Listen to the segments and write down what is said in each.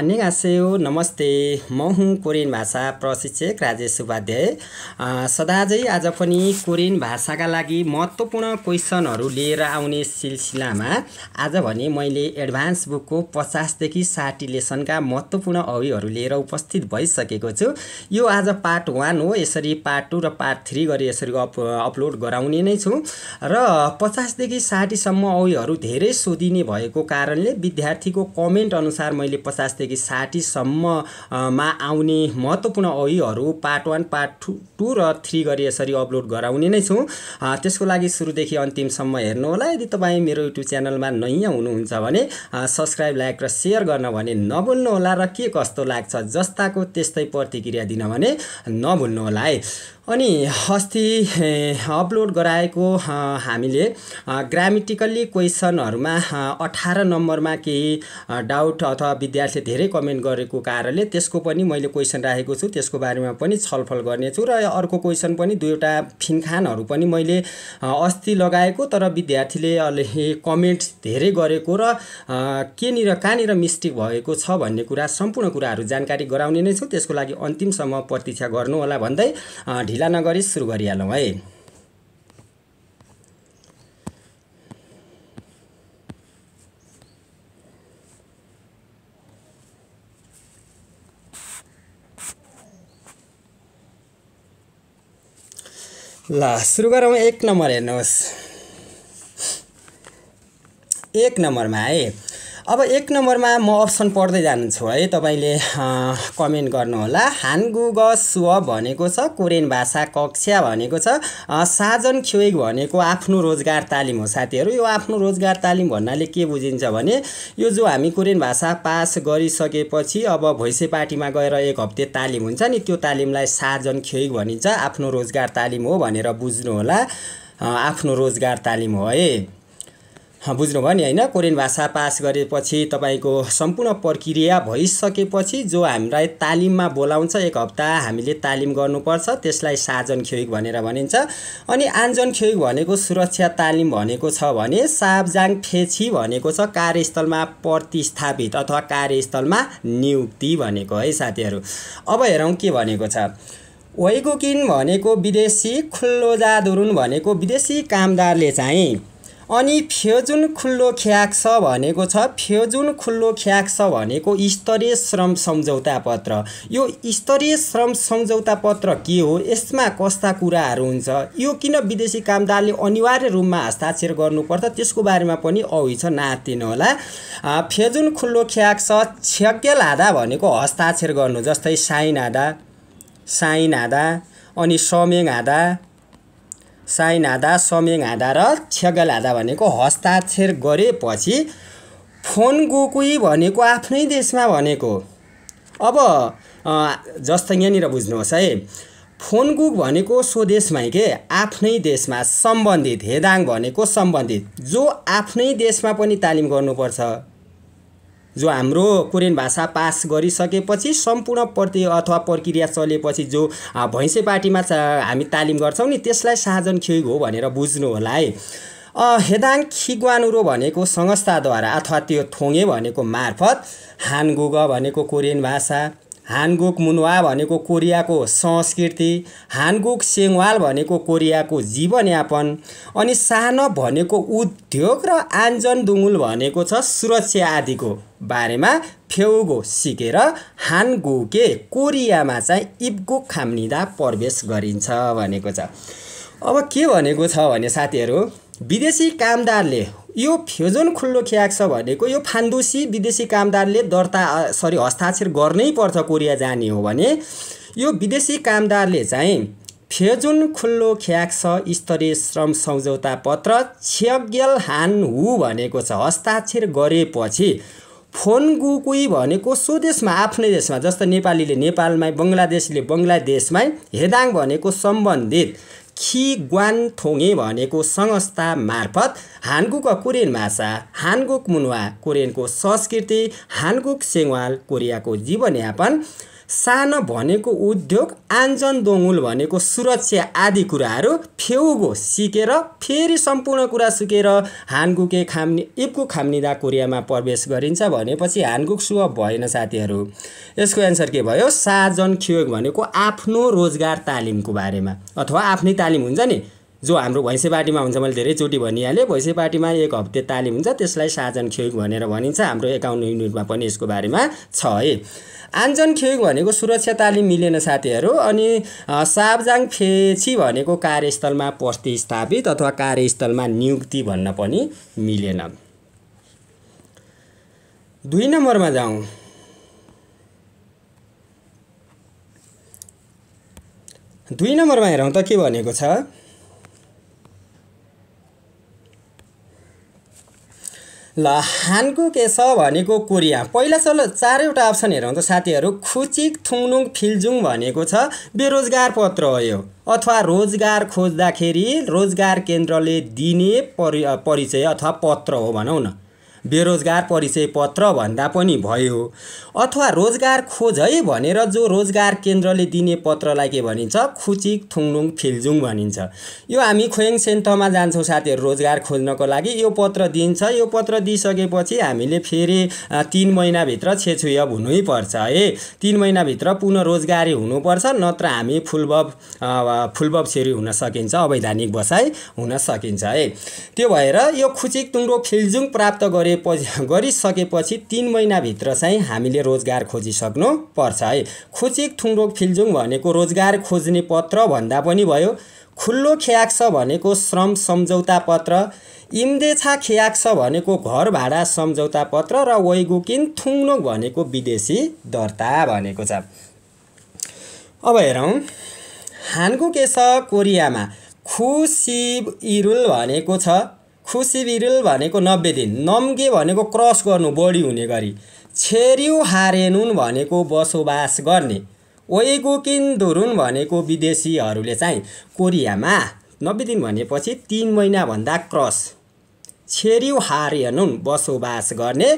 आन्यगासेयो नमस्ते म हुँ कोरियन भाषा प्रशिक्षक राजेश उपाध्याय सदाझै आज पनि कोरियन भाषाका लागि महत्त्वपूर्ण क्वेसनहरू लिएर आउने सिलसिलामा आज भने मैले एडभान्स बुकको पचासदेखि साठी लेसनका महत्त्वपूर्ण अविहरू लिएर उपस्थित भइसकेको छु यो आज पार्ट वान हो यसरी पार्ट टू र पार्ट थ्री गरी यसरी अप अपलोड गराउने नै छु र पचासदेखि साठीसम्म अविहरू धेरै सोधिने भएको कारणले विद्यार्थीको कमेन्ट अनुसार मैले पचासदेखि देखि साठीसम्ममा आउने महत्त्वपूर्ण ओहीहरू part one part two two र थ्री गरी यसरी अपलोड गराउने नै छु त्यसको लागि सुरुदेखि अन्तिमसम्म होला यदि तपाईँ मेरो युट्युब च्यानलमा नयाँ हुनुहुन्छ भने सब्सक्राइब लाइक र सेयर गर्न भने नभुल्नुहोला र के कस्तो लाग्छ जस्ताको त्यस्तै प्रतिक्रिया दिन भने नभुल्नुहोला है अनि अस्ति अपलोड गराएको हामीले ग्रामेटिकल्ली क्वेसनहरूमा अठार नम्बरमा केही डाउट अथवा विद्यार्थीले धेरै कमेन्ट गरेको कारणले त्यसको पनि मैले क्वेसन राखेको छु त्यसको बारेमा पनि छलफल गर्नेछु र अर्को क्वेसन पनि दुईवटा फिनखानहरू पनि मैले अस्ति लगाएको तर विद्यार्थीले अलि कमेन्ट धेरै गरेको र केनिर कहाँनिर मिस्टेक भएको छ भन्ने कुरा सम्पूर्ण कुराहरू जानकारी गराउने नै छु त्यसको लागि अन्तिमसम्म प्रतीक्षा गर्नुहोला भन्दै ढिलो ढिला नगरी सुरु गरिहालौँ है ल सुरु गरौँ एक नम्बर हेर्नुहोस् एक नम्बरमा है अब एक नम्बरमा म अप्सन पढ्दै जान्छु है तपाईँले कमेन्ट गर्नुहोला हानगु ग भनेको छ कोरियन भाषा कक्षा भनेको छ साजन खेग भनेको आफ्नो रोजगार तालिम हो साथीहरू यो आफ्नो रोजगार तालिम भन्नाले के बुझिन्छ भने यो जो हामी कोरियन भाषा पास गरिसकेपछि अब भैँसे पार्टीमा गएर एक हप्ते तालिम हुन्छ नि त्यो तालिमलाई साजन ख्योइग भनिन्छ आफ्नो रोजगार तालिम हो भनेर बुझ्नुहोला आफ्नो रोजगार तालिम हो है बुझ्नुभयो नि होइन कोरियन भाषा पास गरेपछि तपाईँको सम्पूर्ण प्रक्रिया भइसकेपछि जो हामीलाई तालिममा बोलाउँछ एक हप्ता हामीले तालिम गर्नुपर्छ त्यसलाई साजन खेक भनेर भनिन्छ अनि आन्जन खेक भनेको सुरक्षा तालिम भनेको छ भने साबजाङ फेछी भनेको छ कार्यस्थलमा प्रतिस्थापित अथवा कार्यस्थलमा नियुक्ति भनेको है साथीहरू अब हेरौँ के भनेको छ वैगोकिन भनेको विदेशी खुल्लो खुल्लोजादुरुन भनेको विदेशी कामदारले चाहिँ अनि फ्योजुन खुल्लो ख्याक छ भनेको छ फ्योजुन खुल्लो ख्याक छ भनेको स्तरीय श्रम सम्झौता पत्र यो स्तरीय श्रम सम्झौता पत्र के हो यसमा कस्ता कुराहरू हुन्छ यो किन विदेशी कामदारले अनिवार्य रूपमा हस्ताक्षर गर्नुपर्छ त्यसको बारेमा पनि अहिछ होला फेजुन खुल्लो ख्याक छ छ्याक्केल लादा भनेको हस्ताक्षर गर्नु जस्तै साइन आधा साइन आधा अनि समेङ आधा साइन आधा समेङ आधा र छेगल आधा भनेको हस्ताक्षर गरेपछि फोन गोकुई भनेको आफ्नै देशमा भनेको अब जस्तो यहाँनिर बुझ्नुहोस् है फोन गुक भनेको स्वदेशमै के आफ्नै देशमा सम्बन्धित हेदाङ भनेको सम्बन्धित जो आफ्नै देशमा पनि तालिम गर्नुपर्छ जो हाम्रो कोरियन भाषा पास गरिसकेपछि सम्पूर्ण प्रति अथवा प्रक्रिया चलेपछि जो भैँसे पार्टीमा हामी तालिम गर्छौँ नि त्यसलाई साजन खिग हो भनेर बुझ्नु होला है हेदाङ खिग्वानुरो भनेको संस्थाद्वारा अथवा त्यो थोङे भनेको मार्फत हानगुग भनेको कोरियन भाषा हानगुक मुनवा भनेको कोरियाको संस्कृति हानगुक सेङवाल भनेको कोरियाको जीवनयापन अनि सानो भनेको उद्योग र आन्जन दुङुल भनेको छ सुरक्षा आदिको बारेमा फेउगो सिकेर हानगुके कोरियामा चाहिँ इब्गु खामनिदा प्रवेश गरिन्छ भनेको छ अब के भनेको छ भने साथीहरू विदेशी कामदारले यो फ्युजन खुल्लो ख्याक छ भनेको यो फान्डुसी विदेशी कामदारले दर्ता सरी हस्ताक्षर गर्नै पर्छ कोरिया जाने हो भने यो विदेशी कामदारले चाहिँ फेजुन खुल्लो ख्याक्स स्तरीय श्रम सम्झौता पत्र छ्यग्यल हान हु भनेको छ हस्ताक्षर गरेपछि फोन गुकुई भनेको स्वदेशमा आफ्नै देशमा जस्तो नेपालीले नेपालमै बङ्गलादेशीले बङ्गलादेशमै हेदाङ भनेको सम्बन्धित खिग्वानथोङे भनेको संस्था मार्फत हानगुक कोरियन भाषा हानगुक मुनवा कोरियनको संस्कृति हानगुक सेङ्वाल कोरियाको जीवनयापन सानो भनेको उद्योग आन्जन दोङुल भनेको सुरक्षा आदि कुराहरू फेउगो सिकेर फेरि सम्पूर्ण कुरा सिकेर हानगुके खाम्नी इप्कु खाम्निदा कोरियामा प्रवेश गरिन्छ भनेपछि हानगुक सुह भएन साथीहरू यसको एन्सर के भयो साजन खियोग भनेको आफ्नो रोजगार तालिमको बारेमा अथवा आफ्नै तालिम हुन्छ नि जो हाम्रो भैँसे पार्टीमा हुन्छ मैले धेरैचोटि भनिहालेँ भैँसे पार्टीमा एक हप्ते तालिम हुन्छ त्यसलाई साजन खेग भनेर भनिन्छ हाम्रो एकाउन्न युनिटमा पनि यसको बारेमा छ है आन्जन खेग भनेको सुरक्षा तालिम मिलेन साथीहरू अनि साबजाङ फेची भनेको कार्यस्थलमा प्रतिस्थापित अथवा कार्यस्थलमा नियुक्ति भन्न पनि मिलेन दुई नम्बरमा जाउँ दुई नम्बरमा हेरौँ त के भनेको छ ल हानको के छ भनेको कोरिया पहिला चलो चारैवटा अप्सन हेरौँ त साथीहरू खुचिक थुङनुङ फिल्जुङ भनेको छ बेरोजगार पत्र हो यो अथवा रोजगार खोज्दाखेरि रोजगार केन्द्रले दिने परि परिचय अथवा पत्र हो भनौँ न बेरोजगार परिचय पत्र भन्दा पनि भयो अथवा रोजगार खोज है भनेर जो रोजगार केन्द्रले दिने पत्रलाई के भनिन्छ खुचिक थुङलुङ फिल्जुङ भनिन्छ यो हामी खोयङ सेन्टरमा जान्छौँ साथीहरू रोजगार खोज्नको लागि यो पत्र दिन्छ यो पत्र दिइसकेपछि हामीले फेरि तिन महिनाभित्र छेछुयब हुनैपर्छ है तिन महिनाभित्र पुनः रोजगारी हुनुपर्छ नत्र हामी फुलबब फुलबब छेरी हुन सकिन्छ अवैधानिक बसाइ हुन सकिन्छ है त्यो भएर यो खुचिक तुङ्रो फिल्जुङ प्राप्त गरे गरेपछि गरिसकेपछि तिन महिनाभित्र चाहिँ हामीले रोजगार खोजिसक्नु पर्छ है खुचिक थुङ्रोक फिल्जुङ भनेको रोजगार खोज्ने पत्र भन्दा पनि भयो खुल्लो ख्याक्स भनेको श्रम सम्झौता पत्र इम्देछा ख्याक्स भनेको घर भाडा सम्झौता पत्र र वैगुकिन थुङनोक भनेको विदेशी दर्ता भनेको छ अब हेरौँ हानगुकेस कोरियामा खुसिब इरुल भनेको छ खुसी बिरुल भनेको नब्बे दिन नम्के भनेको क्रस गर्नु बढी हुने गरी छेरिउ हारेनुन भनेको बसोबास गर्ने ओइगुकिन धुरुन भनेको विदेशीहरूले चाहिँ कोरियामा नब्बे दिन भनेपछि तिन महिनाभन्दा क्रस छेरिउ हार्यनुन बसोबास गर्ने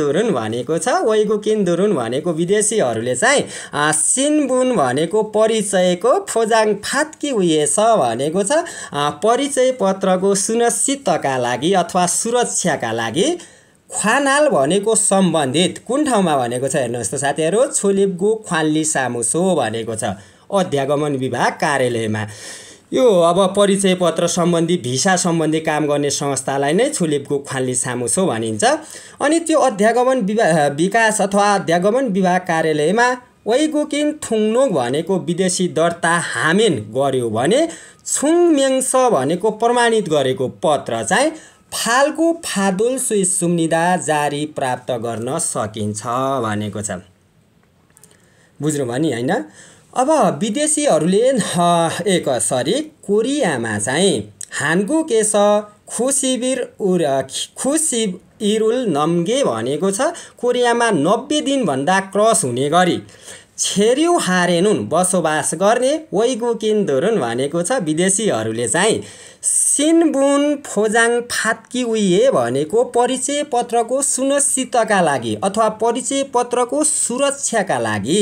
दुरुन भनेको छ दुरुन भनेको विदेशीहरूले चाहिँ सिनबुन भनेको परिचयको फोजाङ फात्की छ भनेको छ परिचय पत्रको सुनिश्चितका लागि अथवा सुरक्षाका लागि ख्वानाल भनेको सम्बन्धित कुन ठाउँमा भनेको छ हेर्नुहोस् त साथीहरू छोलिपगु ख्वानली सामुसो भनेको छ अध्यागमन विभाग कार्यालयमा यो अब परिचय पत्र सम्बन्धी भिसा सम्बन्धी काम गर्ने संस्थालाई नै छुलिपको सामुस हो भनिन्छ अनि त्यो अध्यागमन विभा विकास अथवा अध्यागमन विभाग कार्यालयमा वैगोकिन थुङनो भनेको विदेशी दर्ता हामेन गर्यो भने छुङमेङ्स भनेको प्रमाणित गरेको पत्र चाहिँ फाल्गु फादुल सुइ सुम्निदा जारी प्राप्त गर्न सकिन्छ भनेको छ बुझ्नुभयो नि होइन अब विदेशीहरूले एक सरी कोरियामा चाहिँ हान्गु केस खुसिबिर उर खुसी इरुल नम्गे भनेको छ कोरियामा नब्बे दिनभन्दा क्रस हुने गरी छेर्यु हारेनुन बसोबास गर्ने दोरुन भनेको छ विदेशीहरूले चाहिँ सिनबुन फोजाङ फात्की उइए भनेको परिचय पत्रको सुनिश्चितका लागि अथवा परिचय पत्रको सुरक्षाका लागि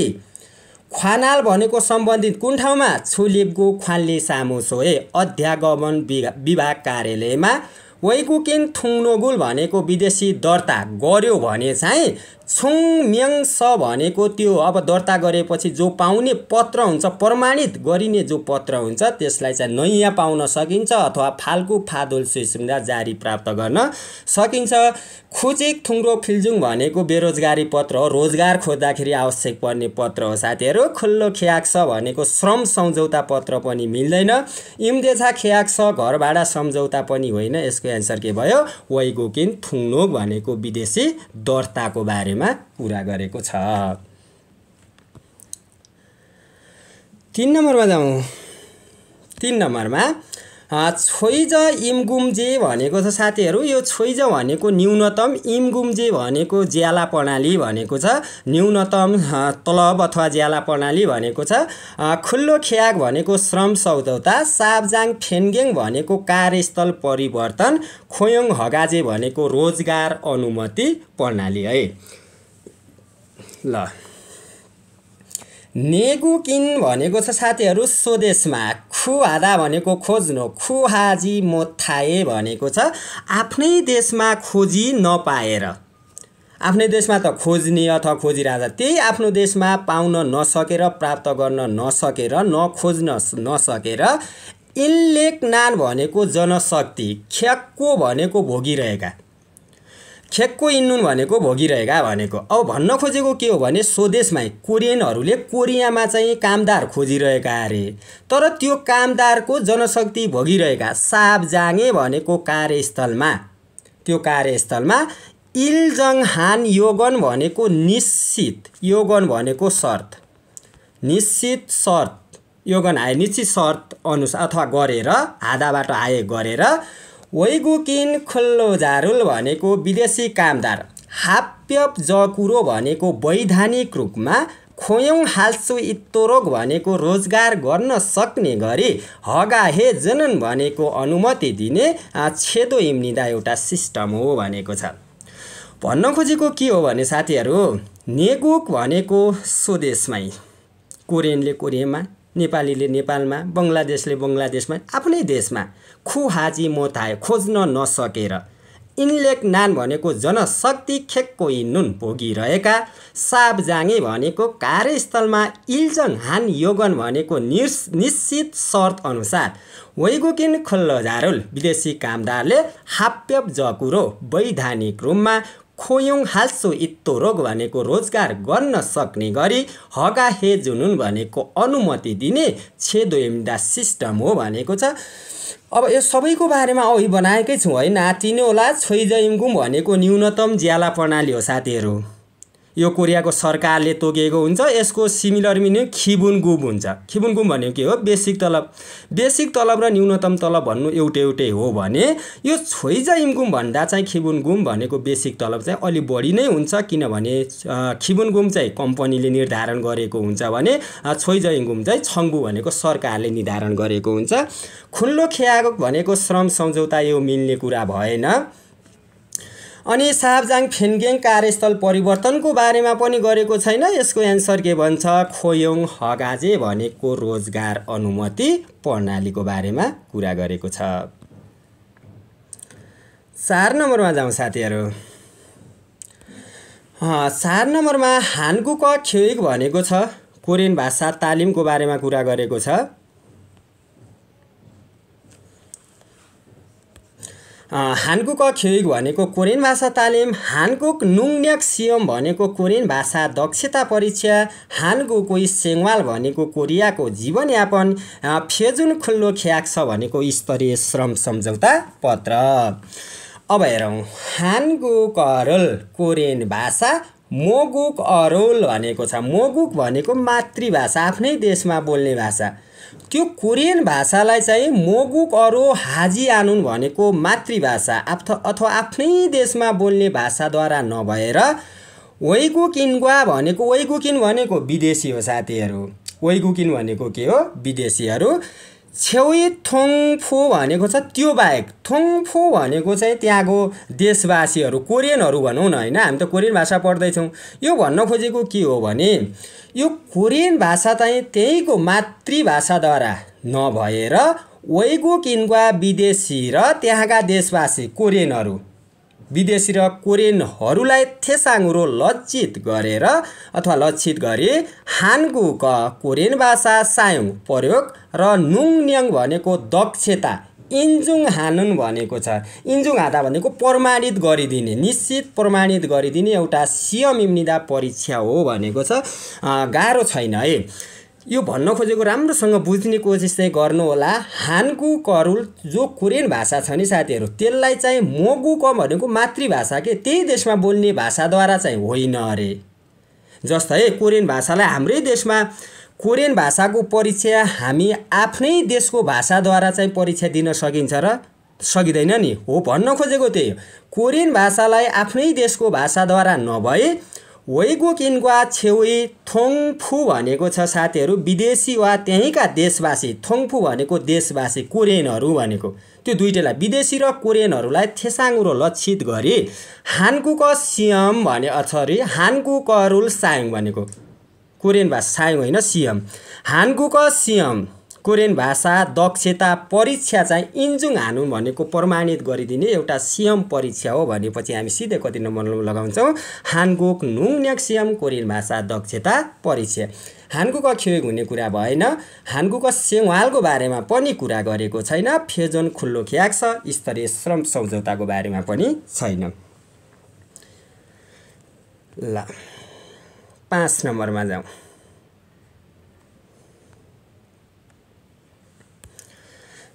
ख्वानाल भनेको सम्बन्धित कुन ठाउँमा छुलिप्गु ख्वानले सामु सोए अध्यागमन विभाग कार्यालयमा वैकुकिन थुङ्नोगुल भनेको विदेशी दर्ता गर्यो भने चाहिँ सुङम्याङ्स भनेको त्यो अब दर्ता गरेपछि जो पाउने पत्र हुन्छ प्रमाणित गरिने जो पत्र हुन्छ त्यसलाई चाहिँ नयाँ पाउन सकिन्छ अथवा फाल्कु फादोल सुसुविधा जारी प्राप्त गर्न सकिन्छ खुचेक थुङ्रो फिल्जुङ भनेको बेरोजगारी पत्र हो रोजगार खोज्दाखेरि आवश्यक पर्ने पत्र हो साथीहरू खुल्लो खियाक्स भनेको श्रम सम्झौता पत्र पनि मिल्दैन इम्देछा खियाक्स घर भाडा सम्झौता पनि होइन यसको एन्सर के भयो वैगोकिन थुङ्लो भनेको विदेशी दर्ताको बारेमा विषयमा कुरा गरेको छ तिन नम्बरमा जाउँ तिन नम्बरमा छोइज इमगुम्जे भनेको छ साथीहरू यो छोइज भनेको न्यूनतम इमगुम्जे भनेको ज्याला प्रणाली भनेको छ न्यूनतम तलब अथवा ज्याला प्रणाली भनेको छ खुल्लो खियाक भनेको श्रम सौदौता साबजाङ फेन्गेङ भनेको कार्यस्थल परिवर्तन खोयोङ हगाजे भनेको रोजगार अनुमति प्रणाली है ल नेगुकिन भनेको छ साथीहरू स्वदेशमा खुहादा भनेको खोज्नु खुहाजी मोथाए भनेको छ आफ्नै देशमा खोजी नपाएर आफ्नै देशमा त खोज्ने अथवा खोजिरहँदा त्यही आफ्नो देशमा पाउन नसकेर प्राप्त गर्न नसकेर नखोज्न नसकेर इल्लेकनान भनेको जनशक्ति ख्याक्को भनेको भोगिरहेका खेक्को इन्नुन भनेको भोगिरहेका भनेको अब भन्न खोजेको के हो भने स्वदेशमै कोरियनहरूले कोरियामा चाहिँ कामदार खोजिरहेका अरे तर त्यो कामदारको जनशक्ति भोगिरहेका जाङे भनेको कार्यस्थलमा त्यो कार्यस्थलमा इलजङ हान योगन भनेको निश्चित योगन भनेको शर्त निश्चित शर्त योगन आए निश्चित शर्त अनुसार अथवा गरेर आधाबाट आए गरेर वैगुकिन खुल्लो जारुल भनेको विदेशी कामदार हाप्यप जकुरो भनेको वैधानिक रूपमा खोयौँ हाल्सु इत्तोरोग भनेको रोजगार गर्न सक्ने गरी हगाहे जनन भनेको अनुमति दिने छेदो इम्निदा एउटा सिस्टम हो भनेको छ भन्न खोजेको के हो भने साथीहरू नेगुक भनेको स्वदेशमै कोरियनले कोरियामा नेपालीले नेपालमा बङ्गलादेशले बङ्गलादेशमा आफ्नै देशमा खुहाजी मोताए खोज्न नसकेर इनलेक नान भनेको जनशक्ति खेक्कोइ नुन भोगिरहेका साबजाङे भनेको कार्यस्थलमा इल्जन हान योगन भनेको निर्स निश्चित शर्त अनुसार वैगुकिन झारुल विदेशी कामदारले हाप्यप जकुरो वैधानिक रूपमा खोयुङ हाल्सो इत्तो रोग भनेको रोजगार गर्न सक्ने गरी हगा हे जुनुन भनेको अनुमति दिने छेदोइम्दा सिस्टम हो भनेको छ अब यो सबैको बारेमा अघि बनाएकै छु है नाचिने होला छोइजइमगुम भनेको न्यूनतम ज्याला प्रणाली हो साथीहरू यो कोरियाको सरकारले तोकेको हुन्छ यसको सिमिलर मिनिङ खिबुन गुम हुन्छ खिबुन गुब भनेको के हो बेसिक तलब बेसिक तलब र न्यूनतम तलब भन्नु एउटै एउटै हो भने यो छोइजा इमगुम भन्दा चाहिँ खिबुन गुम भनेको बेसिक तलब चाहिँ अलि बढी नै हुन्छ किनभने खिबुन गुम चाहिँ कम्पनीले निर्धारण गरेको हुन्छ भने छोइजा इमगुम चाहिँ छङ्गु भनेको सरकारले निर्धारण गरेको हुन्छ खुल्लो खियाको भनेको श्रम सम्झौता यो मिल्ने कुरा भएन अनि साबजाङ फिनगेङ कार्यस्थल परिवर्तनको बारेमा पनि गरेको छैन यसको एन्सर के भन्छ खोयोङ हगाजे भनेको रोजगार अनुमति प्रणालीको बारेमा कुरा गरेको छ चार नम्बरमा जाउँ साथीहरू चार नम्बरमा हानकुक खेक भनेको छ कोरियन भाषा तालिमको बारेमा कुरा गरेको छ हानकुक अख्युग भनेको कोरियन भाषा तालिम हानकुक नुङन्याक सियम भनेको कोरियन भाषा दक्षता परीक्षा हानगुको सेङ्वाल भनेको कोरियाको जीवनयापन फेजुन खुल्लो ख्याक्स भनेको स्तरीय श्रम सम्झौता पत्र अब हेरौँ हानगुक अरुल कोरियन भाषा मोगुक अरुल भनेको छ मोगुक भनेको मातृभाषा आफ्नै देशमा बोल्ने भाषा त्यो कोरियन भाषालाई चाहिँ मोगुक अरू हाजी आनुन भनेको मातृभाषा अथवा आफ्नै देशमा बोल्ने भाषाद्वारा नभएर गुवा भनेको वैगुकिन भनेको विदेशी हो साथीहरू वैगुकिन भनेको के हो विदेशीहरू छेउी थोङफो भनेको छ त्यो बाहेक थोङफो भनेको चाहिँ त्यहाँको देशवासीहरू कोरियनहरू भनौँ न होइन हामी त कोरियन भाषा पढ्दैछौँ यो भन्न खोजेको के हो भने यो कोरियन भाषा चाहिँ त्यहीँको मातृभाषाद्वारा नभएर वैगो किनवा विदेशी र त्यहाँका देशवासी कोरियनहरू विदेशी र कोरियनहरूलाई थेसाङरो लक्षित गरेर अथवा लक्षित गरी हानगु क कोरियन भाषा सायुङ प्रयोग र नुङन्याङ भनेको दक्षता इन्जुङ हानुन भनेको छ इन्जुङ हाँदा भनेको प्रमाणित गरिदिने निश्चित प्रमाणित गरिदिने एउटा सियम इम्निदा परीक्षा हो भनेको छ गाह्रो छैन है यो भन्न खोजेको राम्रोसँग बुझ्ने कोसिस चाहिँ होला हानकु करुल जो कोरियन भाषा छ नि साथीहरू त्यसलाई चाहिँ मोगु क भनेको मातृभाषा के त्यही देशमा बोल्ने भाषाद्वारा चाहिँ होइन अरे जस्तै कोरियन भाषालाई हाम्रै देशमा कोरियन भाषाको परीक्षा हामी आफ्नै देशको भाषाद्वारा चाहिँ परीक्षा दिन सकिन्छ र सकिँदैन नि हो भन्न खोजेको त्यही कोरियन भाषालाई आफ्नै देशको भाषाद्वारा नभए इन्ग्वा छेउई थोङफु भनेको छ साथीहरू विदेशी वा त्यहीँका देशवासी थोङफु भनेको देशवासी कोरियनहरू भनेको त्यो दुइटैलाई विदेशी र कोरियनहरूलाई थेसाङुरो लक्षित गरी हानकुक सियम भने अछरी सरी रुल सायङ भनेको कोरियन भाषा सायङ होइन सियम हानकुक सियम कोरियन भाषा दक्षता परीक्षा चाहिँ इन्जुङ हानु भनेको प्रमाणित गरिदिने एउटा सिएम परीक्षा हो भनेपछि हामी सिधै कति नम्बर लगाउँछौँ हानगोक नुङन्याक सिएम कोरियन भाषा दक्षता परीक्षा हानगुक क्षयोग हुने कुरा भएन हानगुक सेङ्वालको बारेमा पनि कुरा गरेको छैन फेजोन खुल्लो ख्याक्स स्तरीय श्रम सम्झौताको बारेमा पनि छैन ल पाँच नम्बरमा जाउँ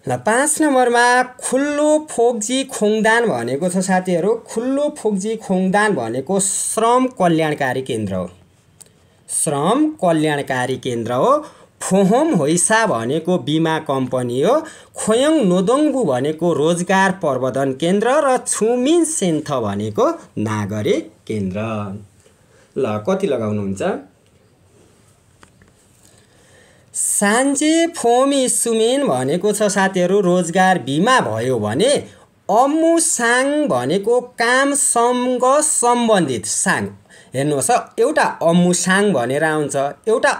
ल पाँच नम्बरमा खुल्लो फोक्जी खोङदान भनेको छ साथीहरू खुल्लो फोक्जी खोङदान भनेको श्रम कल्याणकारी केन्द्र हो श्रम कल्याणकारी केन्द्र हो फोहोम होइसा भनेको बिमा कम्पनी हो खोयङ नोदोङ्बु भनेको रोजगार प्रवर्धन केन्द्र र छुमिन सेन्थ भनेको नागरिक केन्द्र ल कति लगाउनुहुन्छ सान्जे फोम इसुमिन भनेको छ साथीहरू रोजगार बिमा भयो भने साङ भनेको कामसँग सम्बन्धित साङ हेर्नुहोस् एउटा साङ भनेर आउँछ एउटा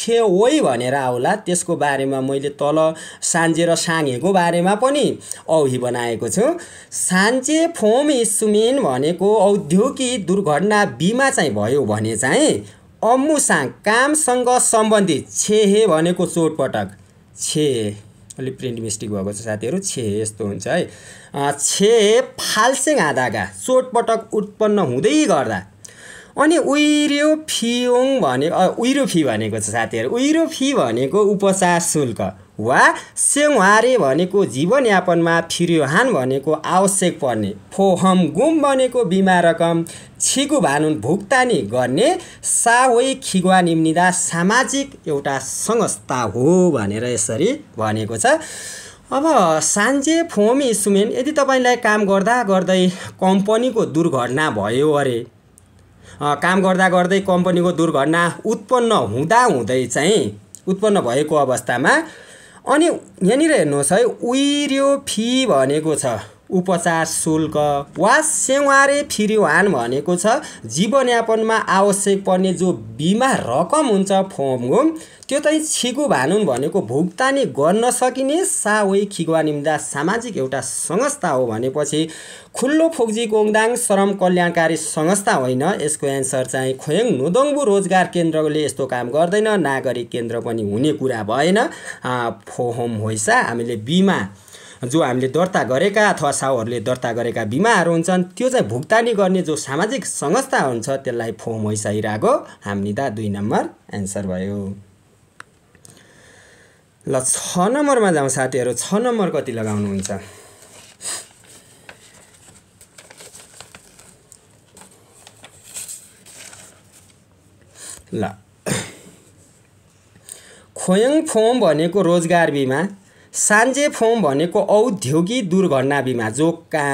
छेवै भनेर आउला त्यसको बारेमा मैले तल सान्जे र साङेको बारेमा पनि औही बनाएको छु सान्जे फोम इसुमिन भनेको औद्योगिक दुर्घटना बिमा चाहिँ भयो भने चाहिँ अम्मुसाङ कामसँग सम्बन्धित छेहे भनेको चोटपटक छे अलिक प्रिन्ट मिस्टेक भएको छ साथीहरू छे यस्तो हुन्छ है छे फाल्सेङ आधाका चोटपटक उत्पन्न हुँदै गर्दा अनि उइरो फियोङ भने उइरो फी भनेको छ साथीहरू उइरो फी भनेको उपचार शुल्क वा सेङहारे भनेको जीवनयापनमा फिर्योहान भनेको आवश्यक पर्ने फोहम गुम भनेको बिमा रकम छिगु भानु भुक्तानी गर्ने सावै खिगुवा निम्निदा सामाजिक एउटा संस्था हो भनेर यसरी भनेको छ अब सान्जे फोम इन्स्ट्रुमेन्ट यदि तपाईँलाई काम गर्दा गर्दै कम्पनीको दुर्घटना भयो अरे काम गर्दा गर्दै कम्पनीको दुर्घटना उत्पन्न हुँदा हुँदै चाहिँ उत्पन्न भएको अवस्थामा अनि यहाँनिर हेर्नुहोस् है उइर्यो फी भनेको छ उपचार शुल्क वा सेवारे फिरिवान भनेको छ जीवनयापनमा आवश्यक पर्ने जो बिमा रकम हुन्छ होम त्यो चाहिँ छिगु भानुन भनेको भुक्तानी गर्न सकिने सावै खिगुवा निम्दा सामाजिक एउटा संस्था हो भनेपछि खुल्लो फोक्जी कोङदाङ श्रम कल्याणकारी संस्था होइन यसको एन्सर चाहिँ खोयङ नोदोङ्बु रोजगार केन्द्रले यस्तो काम गर्दैन नागरिक केन्द्र पनि हुने कुरा भएन फोहोम होइसा हामीले बिमा जो हामीले दर्ता गरेका अथवा साहुहरूले दर्ता गरेका बिमाहरू हुन्छन् त्यो चाहिँ भुक्तानी गर्ने जो सामाजिक संस्था हुन्छ त्यसलाई फोम होइसाइरहेको त दुई नम्बर एन्सर भयो ल छ नम्बरमा जाउँ साथीहरू छ नम्बर कति लगाउनुहुन्छ ल खोयङ फोम भनेको रोजगार बिमा सान्जे फोम भनेको औद्योगिक दुर्घटना बिमा जो का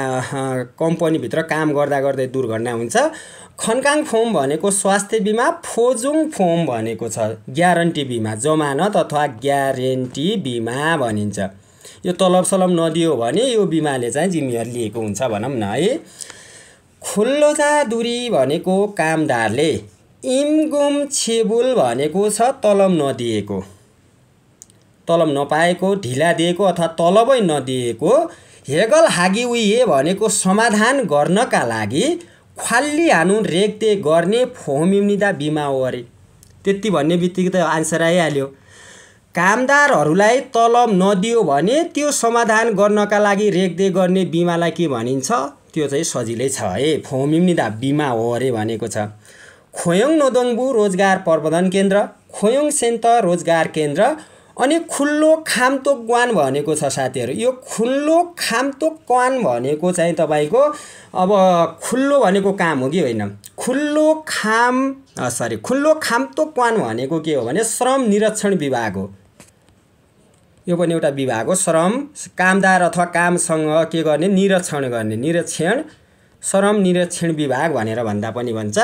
कम्पनीभित्र काम गर्दा गर्दै दुर्घटना हुन्छ खनकाङ फोम भनेको स्वास्थ्य बिमा फोजुङ फोम भनेको छ ग्यारेन्टी बिमा जमानत अथवा ग्यारेन्टी बिमा भनिन्छ यो तलब सलब नदियो भने यो बिमाले चाहिँ जिम्मेवारी लिएको हुन्छ भनौँ न है दुरी भनेको कामदारले इमगुम छेबुल भनेको छ तलब नदिएको तलब नपाएको ढिला दिएको अथवा तलबै नदिएको हेगल हागी भनेको समाधान गर्नका लागि खाली हानु रेखदे गर्ने फोहोमिम्निदा बिमा हो अरे त्यति भन्ने बित्तिकै त आन्सर आइहाल्यो कामदारहरूलाई तलब नदियो भने त्यो समाधान गर्नका लागि रेखदे गर्ने बिमालाई के भनिन्छ त्यो चाहिँ सजिलै छ है फोहोमिम्निदा बिमा हो अरे भनेको छ खोयङ नोदोङबु रोजगार प्रबन्धन केन्द्र खोयङ सेन्त रोजगार केन्द्र अनि खुल्लो खामतोक क्वान भनेको छ साथीहरू यो खुल्लो खामतोक क्वान भनेको चाहिँ तपाईँको अब खुल्लो भनेको काम हो कि होइन खुल्लो खाम सरी खुल्लो खामतोक क्वान भनेको के हो भने श्रम निरीक्षण विभाग हो यो पनि एउटा विभाग हो श्रम कामदार अथवा कामसँग के गर्ने निरीक्षण गर्ने निरीक्षण श्रम निरीक्षण विभाग भनेर भन्दा पनि भन्छ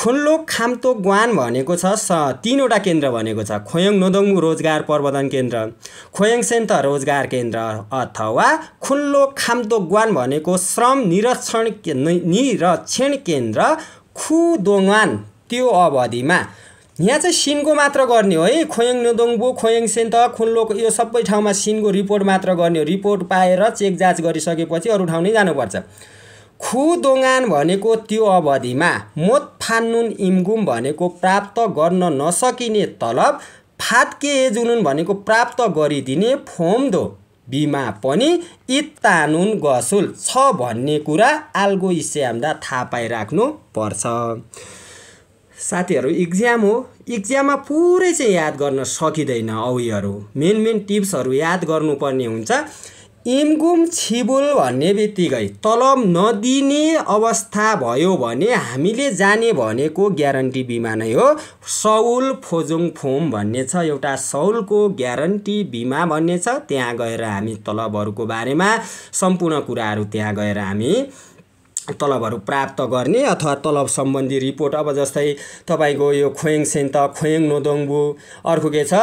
खुल्लो खाम्तो ग्वान भनेको छ स तिनवटा केन्द्र भनेको छ खोयङ नोदोङमु रोजगार प्रवर्धन केन्द्र खोयङ सेन्त रोजगार केन्द्र अथवा खुल्लो खाम्तोक ग्वान भनेको श्रम निरक्षण निरक्षण केन्द्र खुदोङवान त्यो अवधिमा यहाँ चाहिँ सिनको मात्र गर्ने हो है खोयङ नोदोङबु खोयङ सेन्त खुल्लोक यो सबै ठाउँमा सिनको रिपोर्ट मात्र गर्ने हो रिपोर्ट पाएर चेक जाँच गरिसकेपछि अरू ठाउँ नै जानुपर्छ खुदोङान भनेको त्यो अवधिमा फान्नुन इमगुम भनेको प्राप्त गर्न नसकिने तलब फात्के एजुनुन भनेको प्राप्त गरिदिने दो बिमा पनि इत्तानुन गसुल छ भन्ने कुरा आल्गो इस्याम्दा थाहा पाइराख्नु पर्छ साथीहरू इक्जाम हो इक्जाममा पुरै चाहिँ याद गर्न सकिँदैन औहरू मेन मेन टिप्सहरू याद गर्नुपर्ने हुन्छ इमगुम छिबुल भन्ने बित्तिकै तलब नदिने अवस्था भयो भने हामीले जाने भनेको ग्यारेन्टी बिमा नै हो सौल फोजुङ फोम भन्ने छ एउटा सौलको ग्यारेन्टी बिमा भन्ने छ त्यहाँ गएर हामी तलबहरूको बारेमा सम्पूर्ण कुराहरू त्यहाँ गएर हामी तलबहरू प्राप्त गर्ने अथवा तलब सम्बन्धी रिपोर्ट अब जस्तै तपाईँको यो खोयङ सेन्त खोयङ नोदोङ्बु अर्को के छ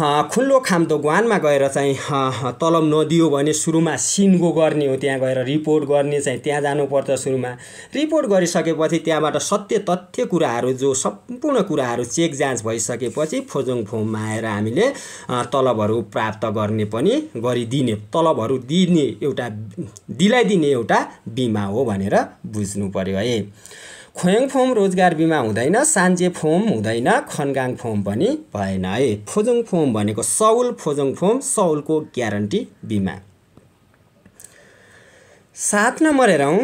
खुल्लो खाम्दो ग्वानमा गएर चाहिँ तलब नदियो भने सुरुमा सिन्गो गर्ने हो त्यहाँ गएर रिपोर्ट गर्ने चाहिँ त्यहाँ जानुपर्छ सुरुमा रिपोर्ट गरिसकेपछि त्यहाँबाट सत्य तथ्य कुराहरू जो सम्पूर्ण कुराहरू चेक जाँच भइसकेपछि फोजोङ फोममा आएर हामीले तलबहरू प्राप्त गर्ने पनि गरिदिने तलबहरू दिने एउटा दिलाइदिने एउटा बिमा हो भनेर बुझ्नु पऱ्यो है खोयङ फोम रोजगार बिमा हुँदैन सान्जे फोम हुँदैन खनगाङ फोम पनि भएन है फोजोङ फोम भनेको सौल फोजोङ फोम सौलको ग्यारेन्टी बिमा सात नम्बर हेरौँ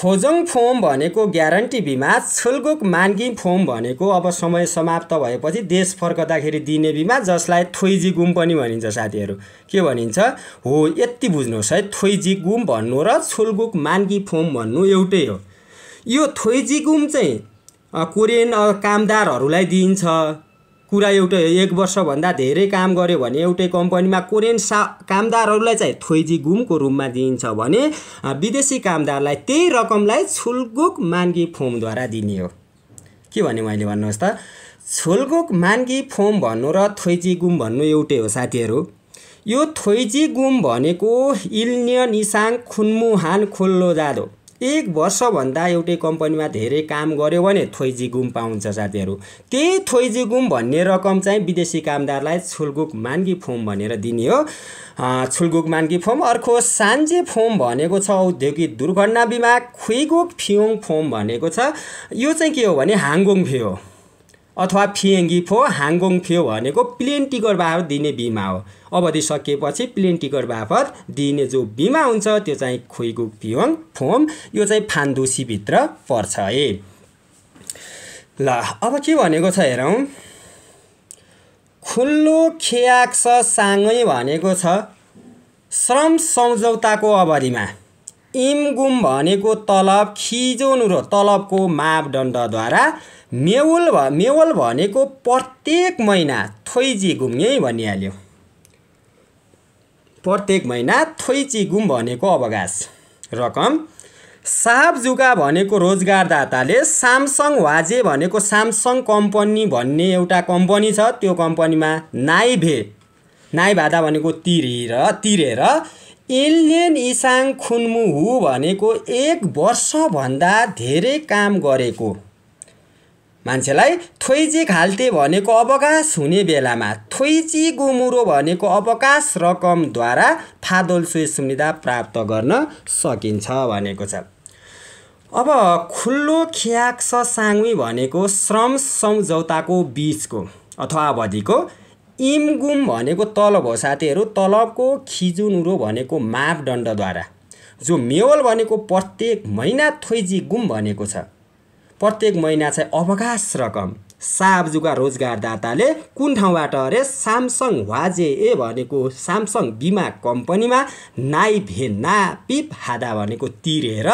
फोजोङ फोम भनेको ग्यारेन्टी बिमा छुलगुक मान्गी फोम भनेको अब समय समाप्त भएपछि देश फर्कदाखेरि दिने बिमा जसलाई थोइजी गुम पनि भनिन्छ साथीहरू के भनिन्छ हो यति बुझ्नुहोस् है थोइजी गुम भन्नु र छुलगुक मान्गी फोम भन्नु एउटै हो यो थोइजिगुम चाहिँ कोरियन कामदारहरूलाई दिइन्छ कुरा एउटै एक वर्षभन्दा धेरै काम गर्यो भने एउटै कम्पनीमा कोरियन सा कामदारहरूलाई चाहिँ थोइजी गुमको रूपमा दिइन्छ भने विदेशी कामदारलाई त्यही रकमलाई छुल्गोक मान्गी फोमद्वारा दिने हो के भने मैले भन्नुहोस् त छुलगुक मान्गी फोम भन्नु र थोइजी गुम भन्नु एउटै हो साथीहरू यो थोइजी गुम भनेको इल्न्य निसाङ खुन्मुहान खोल्लोजाद हो एक वर्षभन्दा एउटै कम्पनीमा धेरै काम गऱ्यो भने थोइजी गुम पाउँछ साथीहरू त्यही थोइजी गुम भन्ने रकम चाहिँ विदेशी कामदारलाई छुलगुक मान्गी फोम भनेर दिने हो छुलगुक मान्गी फोम अर्को सान्जे फोम भनेको छ औद्योगिक दुर्घटना बिमा खुइगुक फियोङ फोम भनेको छ यो चाहिँ के हो भने हाङ्गोङ फियो अथवा फो हाङ्गोङ फियो भनेको प्लेन टिकट बापत दिने बिमा हो अवधि सकिएपछि प्लेन टिकट बापत दिने जो बिमा हुन्छ त्यो चाहिँ खोइगु फियोङ फोम यो चाहिँ फान्दुसीभित्र पर्छ है ल अब के भनेको छ हेरौँ खुल्लो खेयाक्स साङ्गै भनेको छ श्रम सम्झौताको अवधिमा इमगुम भनेको तलब र तलबको मापदण्डद्वारा मेवल भ मेवल भनेको प्रत्येक महिना थोइची गुम यहीँ भनिहाल्यो प्रत्येक महिना थोइची गुम भनेको अवकाश रकम जुगा भनेको रोजगारदाताले सामसङ वाजे भनेको सामसङ कम्पनी भन्ने एउटा कम्पनी छ त्यो कम्पनीमा नाइभे नाइ भादा भनेको तिरेर तिरेर एलियन इसाङ खुन्मु हु भनेको एक वर्षभन्दा धेरै काम गरेको मान्छेलाई थोइची खाल्टे भनेको अवकाश हुने बेलामा थोइची गुमुरो भनेको अवकाश रकमद्वारा फादोल सुई सुविधा प्राप्त गर्न सकिन्छ भनेको छ अब खुल्लो ख्याक्स साङ्वी भनेको श्रम सम्झौताको बिचको अथवा अवधिको इमगुम भनेको तलब हो साथीहरू तलबको खिजुनुरो भनेको मापदण्डद्वारा जो मेवल भनेको प्रत्येक महिना थोइजी गुम भनेको छ प्रत्येक महिना चाहिँ अवकाश रकम साबजुका रोजगारदाताले कुन ठाउँबाट अरे सामसङ ए भनेको सामसङ बिमा कम्पनीमा नाइ ना पिप हादा भनेको तिरेर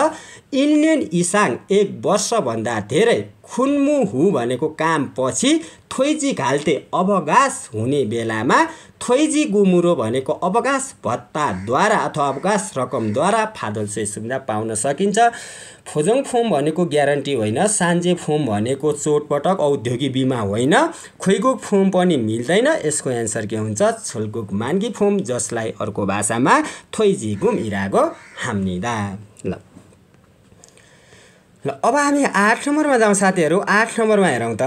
इन्डियन इसाङ एक वर्षभन्दा धेरै खुन्मु हु भनेको काम पछि थोइजी घाल्ते अवकाश हुने बेलामा थोइजी गुमुरो भनेको अवकाश भत्ताद्वारा अथवा अवकाश रकमद्वारा फादलसे सुविधा पाउन सकिन्छ फोजोङ फोम भनेको ग्यारेन्टी होइन सान्जे फोम भनेको चोटपटक औद्योगिक बिमा होइन खोइगुक फोम पनि मिल्दैन यसको एन्सर के हुन्छ छोलगुक मान्गी फोम जसलाई अर्को भाषामा थोइजी गुम इरागो हाम्निदा ल अब हामी आठ नम्बरमा जाउँ साथीहरू आठ नम्बरमा हेरौँ त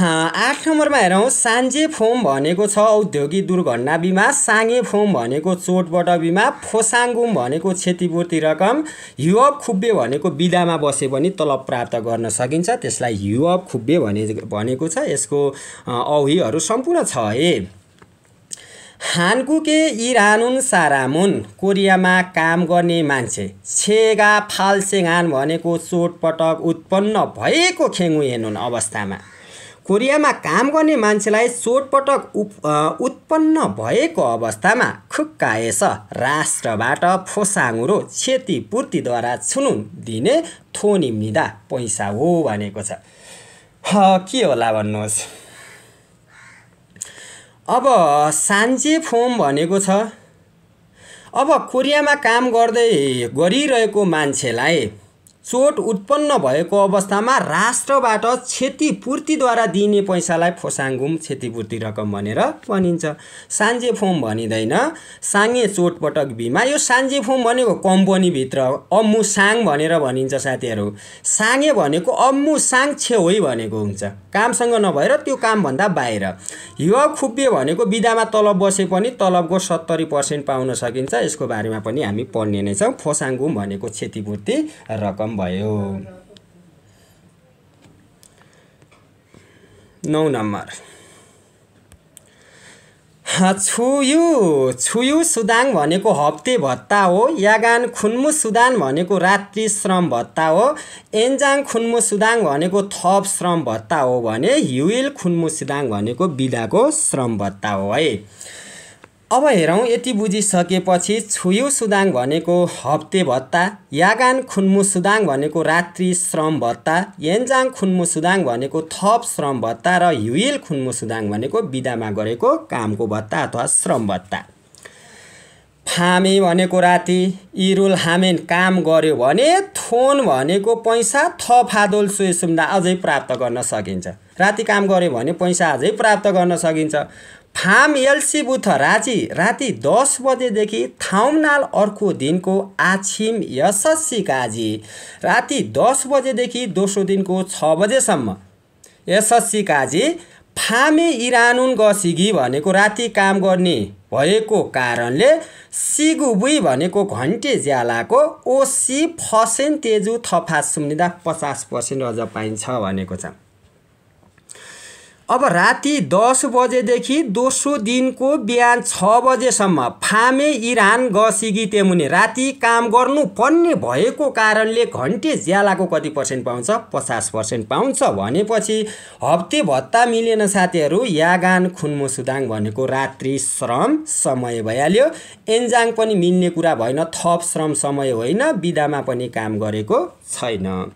आठ नम्बरमा हेरौँ सान्जे फोम भनेको छ औद्योगिक दुर्घटना बिमा साङ्गे फोम भनेको चोटबाट बिमा फोसाङ्गुम भनेको क्षतिपूर्ति रकम युअप खुब्बे भनेको बिदामा बसे पनि तलब प्राप्त गर्न सकिन्छ त्यसलाई युअप खुब्बे भने भनेको छ यसको औहीहरू सम्पूर्ण छ है हानकुके इरानुन सारामुन कोरियामा काम गर्ने मान्छे छेगा फालसेङान भनेको चोटपटक उत्पन्न भएको खेङ्गुहेनुन अवस्थामा कोरियामा काम गर्ने मान्छेलाई चोटपटक उप उत्पन्न भएको अवस्थामा खुक्काएस राष्ट्रबाट फोसाङ्रो क्षतिपूर्तिद्वारा छुनु दिने थोनिम्निदा पैसा हो भनेको छ के होला भन्नुहोस् अब सान्जे फोम भनेको छ अब कोरियामा काम गर्दै गरिरहेको मान्छेलाई चोट उत्पन्न भएको अवस्थामा राष्ट्रबाट क्षतिपूर्तिद्वारा दिइने पैसालाई फोसाङ्गुम क्षतिपूर्ति रकम भनेर भनिन्छ सान्जे फोम भनिँदैन साङ्गे चोटपटक बिमा यो सान्जे फोम भनेको कम्पनीभित्र अम्मु साङ भनेर भनिन्छ साथीहरू साङ्गे भनेको अम्मु साङ होइ भनेको हुन्छ कामसँग नभएर त्यो कामभन्दा बाहिर यो खुब्बे भनेको बिदामा तलब बसे पनि तलबको सत्तरी पर्सेन्ट पाउन सकिन्छ यसको बारेमा पनि हामी पढ्ने नै छौँ फोसाङ्गुम भनेको क्षतिपूर्ति रकम भयो नौ नम्बर छुयु छुयु सुदाङ भनेको हप्ते भत्ता हो यागान खुन्मु सुदान भनेको रात्रि श्रम भत्ता हो एन्जाङ खुन्मु सुदाङ भनेको थप श्रम भत्ता हो भने हिउल खुन्मु सुदाङ भनेको बिदाको श्रम भत्ता हो है अब हेरौँ यति बुझिसकेपछि छुयु सुदाङ भनेको हप्ते भत्ता यागान खुन्मु सुदाङ भनेको रात्रि श्रम भत्ता यन्जाङ खुन्मु सुदाङ भनेको थप श्रम भत्ता र हिल खुन्मु सुदाङ भनेको बिदामा गरेको कामको भत्ता अथवा श्रम भत्ता फामे भनेको राति इरुल हामेन काम गर्यो भने थोन भनेको पैसा थप सुए सुन्दा अझै प्राप्त गर्न सकिन्छ राति काम गर्यो भने पैसा अझै प्राप्त गर्न सकिन्छ फार्म एलसी बुथ राजी राति दस बजेदेखि थाउनाल अर्को दिनको आछिम यशस्वी काजी राति दस बजेदेखि दोस्रो दिनको छ बजेसम्म यशस्वी काजी फामे इरानुन गसिगी भनेको राति काम गर्ने भएको कारणले सिगुबुई भनेको घन्टे ज्यालाको ओसी फसेन तेजु थफा सुम्निँदा पचास पर्सेन्ट अझ पाइन्छ भनेको छ अब राति दस बजेदेखि दोस्रो दिनको बिहान छ बजेसम्म फामे इरान गसिगी तेमुने राति काम गर्नुपर्ने भएको कारणले घन्टे ज्यालाको कति पर्सेन्ट पाउँछ पचास पर्सेन्ट पाउँछ भनेपछि हप्ते भत्ता मिलेन साथीहरू यागान खुन्मो सुदाङ भनेको रात्रि श्रम समय भइहाल्यो एन्जाङ पनि मिल्ने कुरा भएन थप श्रम समय होइन बिदामा पनि काम गरेको छैन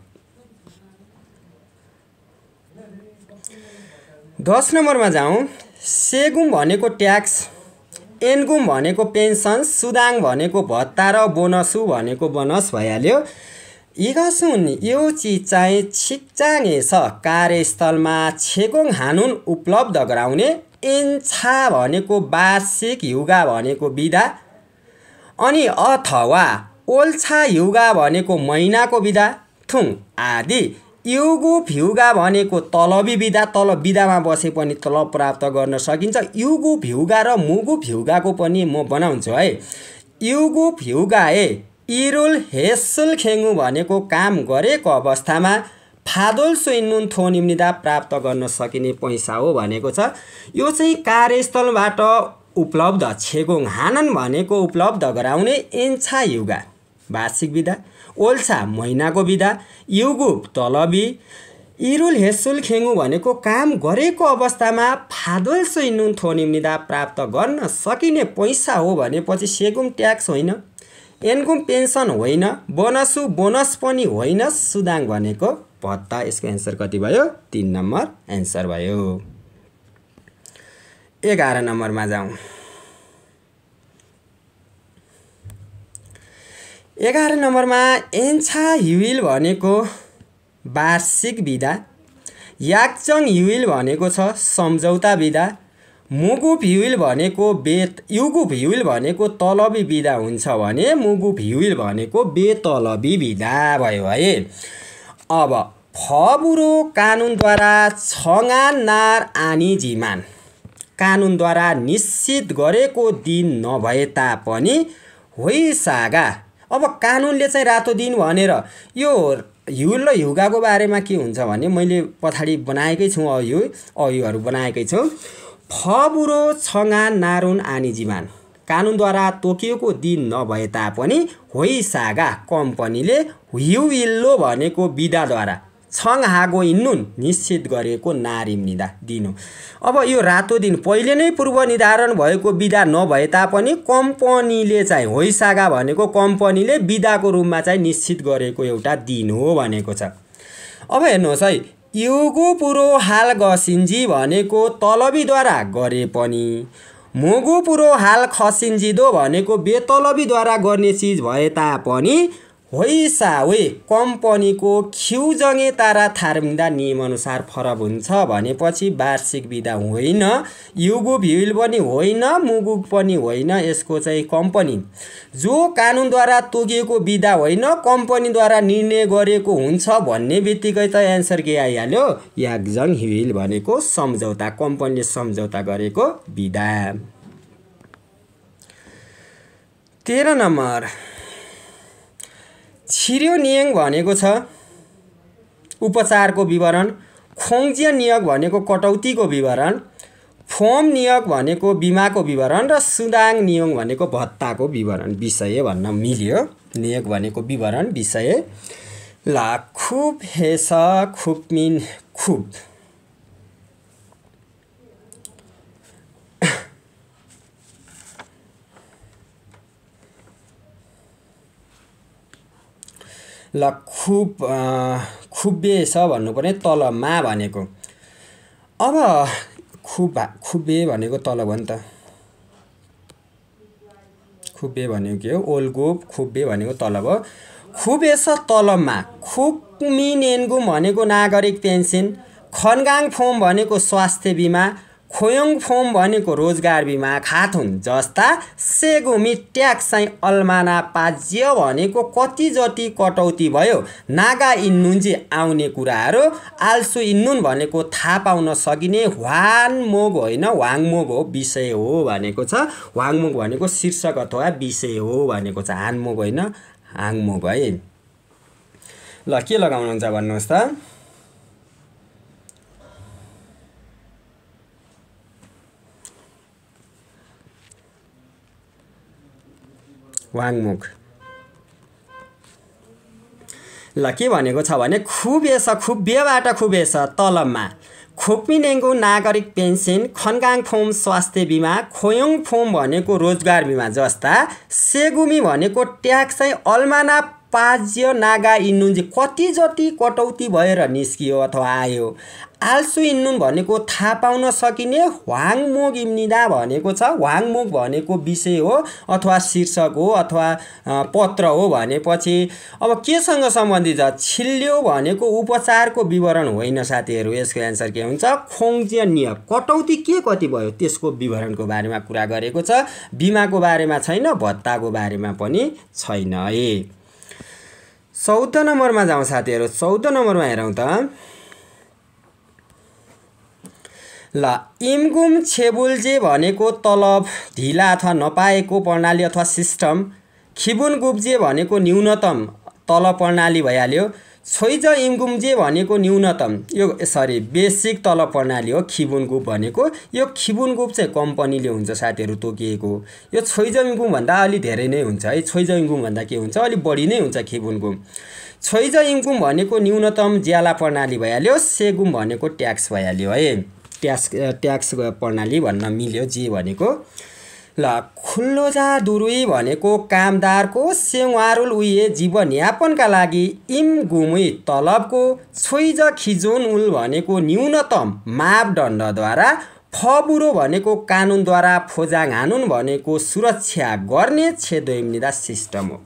दस नम्बरमा जाउँ सेगुम भनेको ट्याक्स एनगुम भनेको पेन्सन सुदाङ भनेको भत्ता र बोनसु भनेको बोनस भइहाल्यो इगसुन यो चिज चाहिँ छिक्चाङे छ कार्यस्थलमा छेगोङ हानुन उपलब्ध गराउने एन्छा भनेको वार्षिक युगा भनेको विधा अनि अथवा ओल्छा युगा भनेको महिनाको बिदा थुङ आदि युगु भ्युगा भनेको तलबी विधा तल विधामा बसे पनि तलब प्राप्त गर्न सकिन्छ युगु भ्युगा र मुगु भ्युगाको पनि म बनाउँछु है युगु भ्युगा ए इरुल हेसुल खेङ्गु भनेको काम गरेको अवस्थामा फादोल सुइनुन निम्निदा प्राप्त गर्न सकिने पैसा हो भनेको छ यो चाहिँ कार्यस्थलबाट उपलब्ध छेगोङ हानन भनेको उपलब्ध गराउने एन्छा युगा वार्षिक विधा ओल्छा महिनाको बिदा युगु तलबी इरुल हेसुल खेङु भनेको काम गरेको अवस्थामा फादोल्सो सुई नुन थोनिम्निदा प्राप्त गर्न सकिने पैसा हो भनेपछि सेगुम ट्याक्स होइन एन्कुम पेन्सन होइन बोनसु बोनस पनि होइन सुदाङ भनेको भत्ता यसको एन्सर कति भयो तिन नम्बर एन्सर भयो एघार नम्बरमा जाउँ एघार नम्बरमा एन्छा हिविल भनेको वार्षिक विधा याक्चङ हिविल भनेको छ सम्झौता विधा मुगुप हिविल भनेको बेत युगुप हिविल भनेको तलबी विधा हुन्छ भने मुगुप हिविल भनेको बेतलबी विधा भयो है अब फबुरो कानुनद्वारा छगान नार आनी जिमान कानुनद्वारा निश्चित गरेको दिन नभए तापनि होइसागा अब कानुनले चाहिँ रातो दिन भनेर यो हिउल र हिउगाको बारेमा के हुन्छ भने मैले पछाडि बनाएकै छु अयु अयुहरू बनाएकै छु फबुरो छङ्गा नारुन आनी जीवान कानुनद्वारा तोकिएको दिन नभए तापनि होइसागा कम्पनीले हिउइल्लो भनेको विधाद्वारा छङ हागो हिँड्नुन् निश्चित गरेको नारिम निदा दिनु अब यो रातो दिन पहिले नै पूर्व निर्धारण भएको विदा नभए तापनि कम्पनीले चाहिँ होइसागा भनेको कम्पनीले विदाको रूपमा चाहिँ निश्चित गरेको एउटा दिन हो भनेको छ अब हेर्नुहोस् है युगो पुरो हाल गसिन्जी भनेको तलबीद्वारा गरे पनि मोगो पुरो हाल खसिन्जिदो भनेको बेतलबीद्वारा गर्ने चिज भए तापनि होइसा होइसावे कम्पनीको खिउजङ्गे तारा थार्मिँदा नियमअनुसार फरक हुन्छ भनेपछि वार्षिक बिदा होइन युगु भ्युल पनि होइन मुगु पनि होइन यसको चाहिँ कम्पनी जो कानुनद्वारा तोकिएको बिदा होइन कम्पनीद्वारा निर्णय गरेको हुन्छ भन्ने बित्तिकै त एन्सर के आइहाल्यो यागजङ ह्युल भनेको सम्झौता कम्पनीले सम्झौता गरेको बिदा तेह्र नम्बर छिर्यो नियङ भनेको छ उपचारको विवरण खोङ्जिया नियोग भनेको कटौतीको विवरण फोम नियोग भनेको बिमाको विवरण र सुदाङ नियोग भनेको भत्ताको विवरण विषय भन्न मिल्यो नियोग भनेको विवरण विषय ला खुब हेस खुब मिन खुब ल खुब खुब्बे छ भन्नु पर्ने तलमा भनेको अब खुब खुब्बे भनेको तल भयो नि त खुब्बे भनेको के हो ओल्गुब खुब्बे भनेको तल भयो छ तलममा खुब मिन भनेको नागरिक पेन्सन खनगाङ फोम भनेको स्वास्थ्य बिमा खोयङ फोम भनेको रोजगार बिमा खात हुन् जस्ता सेगुमी ट्याक्स चाहिँ अल्माना पाज्य भनेको कति जति कटौती भयो नागा इन्नुन्जी आउने कुराहरू आल्सु इन्नुन भनेको थाहा पाउन सकिने वान मोग होइन वाङमोग हो विषय हो भनेको छ वाङमोग भनेको शीर्षक अथवा विषय हो भनेको छ हानमोग होइन हाङमोग है ल के लगाउनुहुन्छ भन्नुहोस् त वाङमुख ल के भनेको छ भने खुबेस खुबेबाट खुबेस तलबमा खोपिनेङ्गु नागरिक पेन्सन खनगाङ फोम स्वास्थ्य बिमा खोयोङ फोम भनेको रोजगार बिमा जस्ता सेगुमी भनेको ट्याक्स चाहिँ अल्माना पाज्य नागा इन्नुन चाहिँ कति जति कटौती भएर निस्कियो अथवा आयो आल्सु इन्नुन भनेको थाहा पाउन सकिने ह्वाङमुग इम्निदा भनेको छ ह्वाङमुग भनेको विषय हो अथवा शीर्षक हो अथवा पत्र हो भनेपछि अब केसँग सम्बन्धित छ छिल्यो भनेको उपचारको विवरण होइन साथीहरू यसको एन्सर के हुन्छ खोङ्ज्य नियम कटौती के कति भयो त्यसको विवरणको बारेमा कुरा गरेको छ बिमाको बारेमा छैन भत्ताको बारेमा पनि छैन है चौध नम्बरमा जाउँ साथीहरू चौध नम्बरमा हेरौँ त ल इमगुम छेबुल्जे भनेको तलब ढिला अथवा नपाएको प्रणाली अथवा सिस्टम खिबुन गुब्जे भनेको न्यूनतम तलब प्रणाली भइहाल्यो छोइज इमगुम्जे भनेको न्यूनतम यो सरी बेसिक तल प्रणाली हो खिबुन गुप भनेको यो खिबुन गुप चाहिँ कम्पनीले हुन्छ साथीहरू तोकिएको यो छोइज भन्दा अलि धेरै नै हुन्छ है छोइज भन्दा के हुन्छ अलिक बढी नै हुन्छ खिबुन गुम छोइज इमगुम भनेको न्यूनतम ज्याला प्रणाली भइहाल्यो सेगुम भनेको ट्याक्स भइहाल्यो है ट्याक्स ट्याक्स प्रणाली भन्न मिल्यो जे भनेको ल खुल्लोजा दुरुई भनेको कामदारको सेवारुल उये जीवनयापनका लागि इम गुमुई तलबको छोइज खिजोन उल भनेको न्यूनतम मापदण्डद्वारा फबुरो भनेको कानुनद्वारा फोजाङ हानुन भनेको सुरक्षा गर्ने निदा सिस्टम हो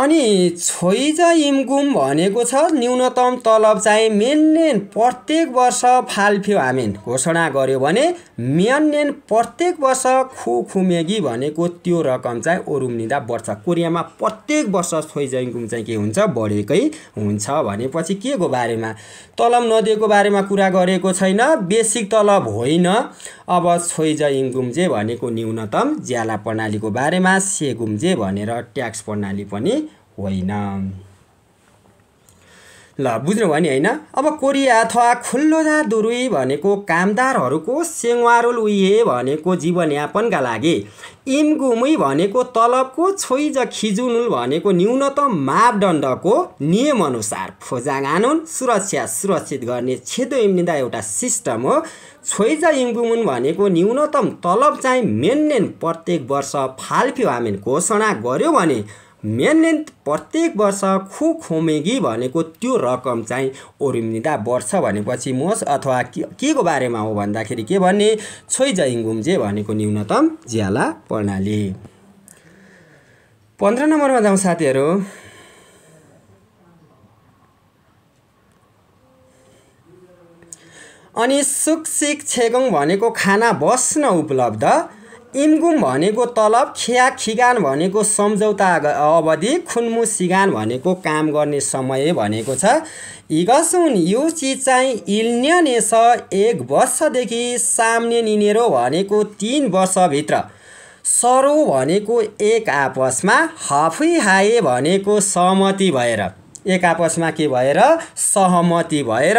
अनि छोइजा इमगुम भनेको छ न्यूनतम तलब चाहिँ म्यानलेन प्रत्येक वर्ष फाल्फ्यो आमेन घोषणा गर्यो भने म्यानलेन प्रत्येक वर्ष खुखुमेगी भनेको त्यो रकम चाहिँ ओरुम्निँदा बढ्छ कोरियामा प्रत्येक वर्ष छोइजा इमगुम चाहिँ के हुन्छ बढेकै हुन्छ भनेपछि के को बारेमा तलब नदिएको बारेमा कुरा गरेको छैन बेसिक तलब होइन अब छोइजा जे भनेको न्यूनतम ज्याला प्रणालीको बारेमा जे भनेर ट्याक्स प्रणाली पनि होइन ल बुझ्नुभयो नि होइन अब कोरिया अथवा खुल्लोदा दुरुई भनेको कामदारहरूको सेङ्वारुल उहे भनेको जीवनयापनका लागि इमगुमुई भनेको तलबको छोइज खिजुनुल भनेको न्यूनतम मापदण्डको नियमअनुसार फोजाङ आनुन सुरक्षा सुरक्षित गर्ने छेदो इम्निँदा एउटा सिस्टम हो छोइज इम्गुमुन भनेको न्यूनतम तलब चाहिँ मेन्नेन प्रत्येक वर्ष फाल्फ्यो हामी घोषणा गर्यो भने मेन्नेन्त प्रत्येक वर्ष खु खोमेगी भनेको त्यो रकम चाहिँ ओरिम्निँदा वर्ष भनेपछि मोस अथवा के को बारेमा हो भन्दाखेरि के भन्ने छोइजइङुम्जे भनेको न्यूनतम ज्याला प्रणाली पन्ध्र नम्बरमा जाउँ साथीहरू अनि सुक्सिक छेगङ भनेको खाना बस्न उपलब्ध इम्गुम भनेको तलब खिया खिगान भनेको सम्झौता अवधि खुन्मु सिगान भनेको काम गर्ने समय भनेको छ इगसुन यो चिज चाहिँ स एक वर्षदेखि सामने निनेरो भनेको तिन वर्षभित्र सरो भनेको एक आपसमा हाफी हाए भनेको सहमति भएर एक आपसमा के भएर सहमति भएर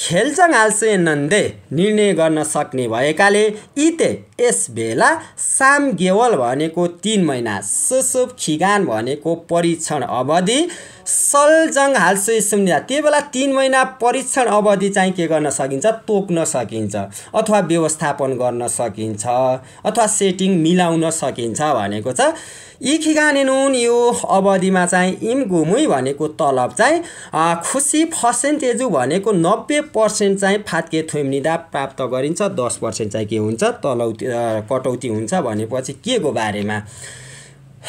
नन्दे निर्णय गर्न सक्ने भएकाले इते साम गेवल भनेको तिन महिना सुसुप खिगान भनेको परीक्षण अवधि सलजङ हालसुई सुन्या त्यही बेला तिन महिना परीक्षण अवधि चाहिँ के गर्न सकिन्छ तोक्न सकिन्छ अथवा व्यवस्थापन गर्न सकिन्छ अथवा सेटिङ मिलाउन सकिन्छ भनेको छ नुन यो अवधिमा चाहिँ इम भनेको तलब चाहिँ खुसी फर्सेन्टेजु भनेको नब्बे पर्सेन्ट चाहिँ फात्के थुम्निँदा प्राप्त गरिन्छ दस पर्सेन्ट चाहिँ के हुन्छ तलौती कटौती हुन्छ भनेपछि के को बारेमा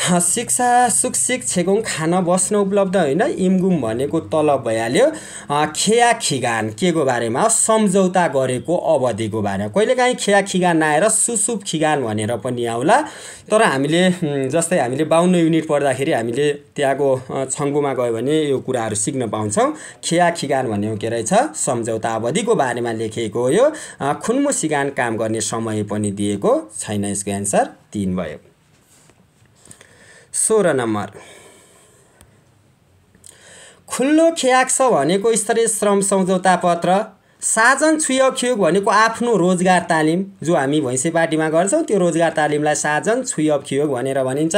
शिक्षा सुखसिक छेगोङ खान बस्न उपलब्ध होइन इमगुम भनेको तलब भइहाल्यो खेया खिगान के को बारेमा सम्झौता गरेको अवधिको बारेमा कहिलेकाहीँ खेया खिगान आएर सुसुप खिगान भनेर पनि आउला तर हामीले जस्तै हामीले बाहुन्न युनिट पढ्दाखेरि हामीले त्यहाँको छङ्गुमा गयो भने यो कुराहरू सिक्न पाउँछौँ खेया खिगान भन्यो के रहेछ सम्झौता अवधिको बारेमा लेखिएको हो यो खुन्मु सिगान काम गर्ने समय पनि दिएको छैन यसको एन्सर तिन भयो सोह्र नम्बर खुल्लो ख्याक्स भनेको स्तरीय श्रम सम्झौता पत्र साजन छुयखुग भनेको आफ्नो रोजगार तालिम जो हामी भैँसेपाटीमा गर्छौँ त्यो रोजगार तालिमलाई साजन छुयखुग भनेर भनिन्छ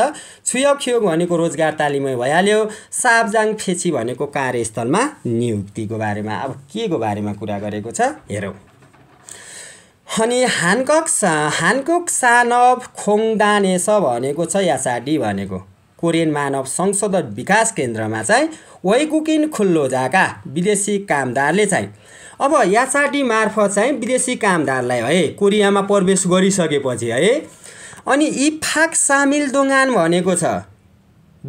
खियोग भनेको रोजगार तालिमै भइहाल्यो साबजाङ फेची भनेको कार्यस्थलमा नियुक्तिको बारेमा अब के को बारेमा कुरा गरेको छ हेरौँ अनि हानकक सा हानकुक सानव खोङदानेस भनेको छ यासाडी भनेको कोरियन मानव संशोधन विकास केन्द्रमा चाहिँ वैकुकिन खुल्लो जाका विदेशी कामदारले चाहिँ अब यासाडी मार्फत चाहिँ विदेशी कामदारलाई है कोरियामा प्रवेश गरिसकेपछि है अनि इफाक सामिल दोङान भनेको छ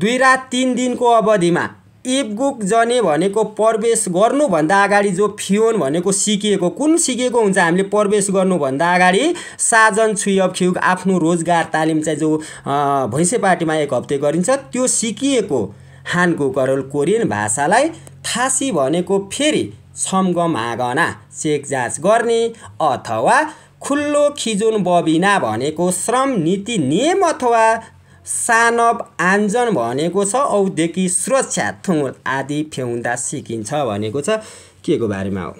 दुई रात तिन दिनको अवधिमा इबगुक जने भनेको प्रवेश गर्नुभन्दा अगाडि जो फियोन भनेको सिकिएको कुन सिकेको हुन्छ हामीले प्रवेश गर्नुभन्दा अगाडि साजन छुय खिउक आफ्नो रोजगार तालिम चाहिँ जो पार्टीमा एक हप्ते गरिन्छ त्यो सिकिएको हानको करल कोरियन भाषालाई थासी भनेको फेरि छमगम आँगना चेक जाँच गर्ने अथवा खुल्लो खिजोन बबिना भनेको श्रम नीति नियम अथवा सानब आन्जन भनेको छ औदेखि सुरक्षा थुङ्गुर आदि फ्याउँदा सिकिन्छ भनेको छ के को बारेमा हो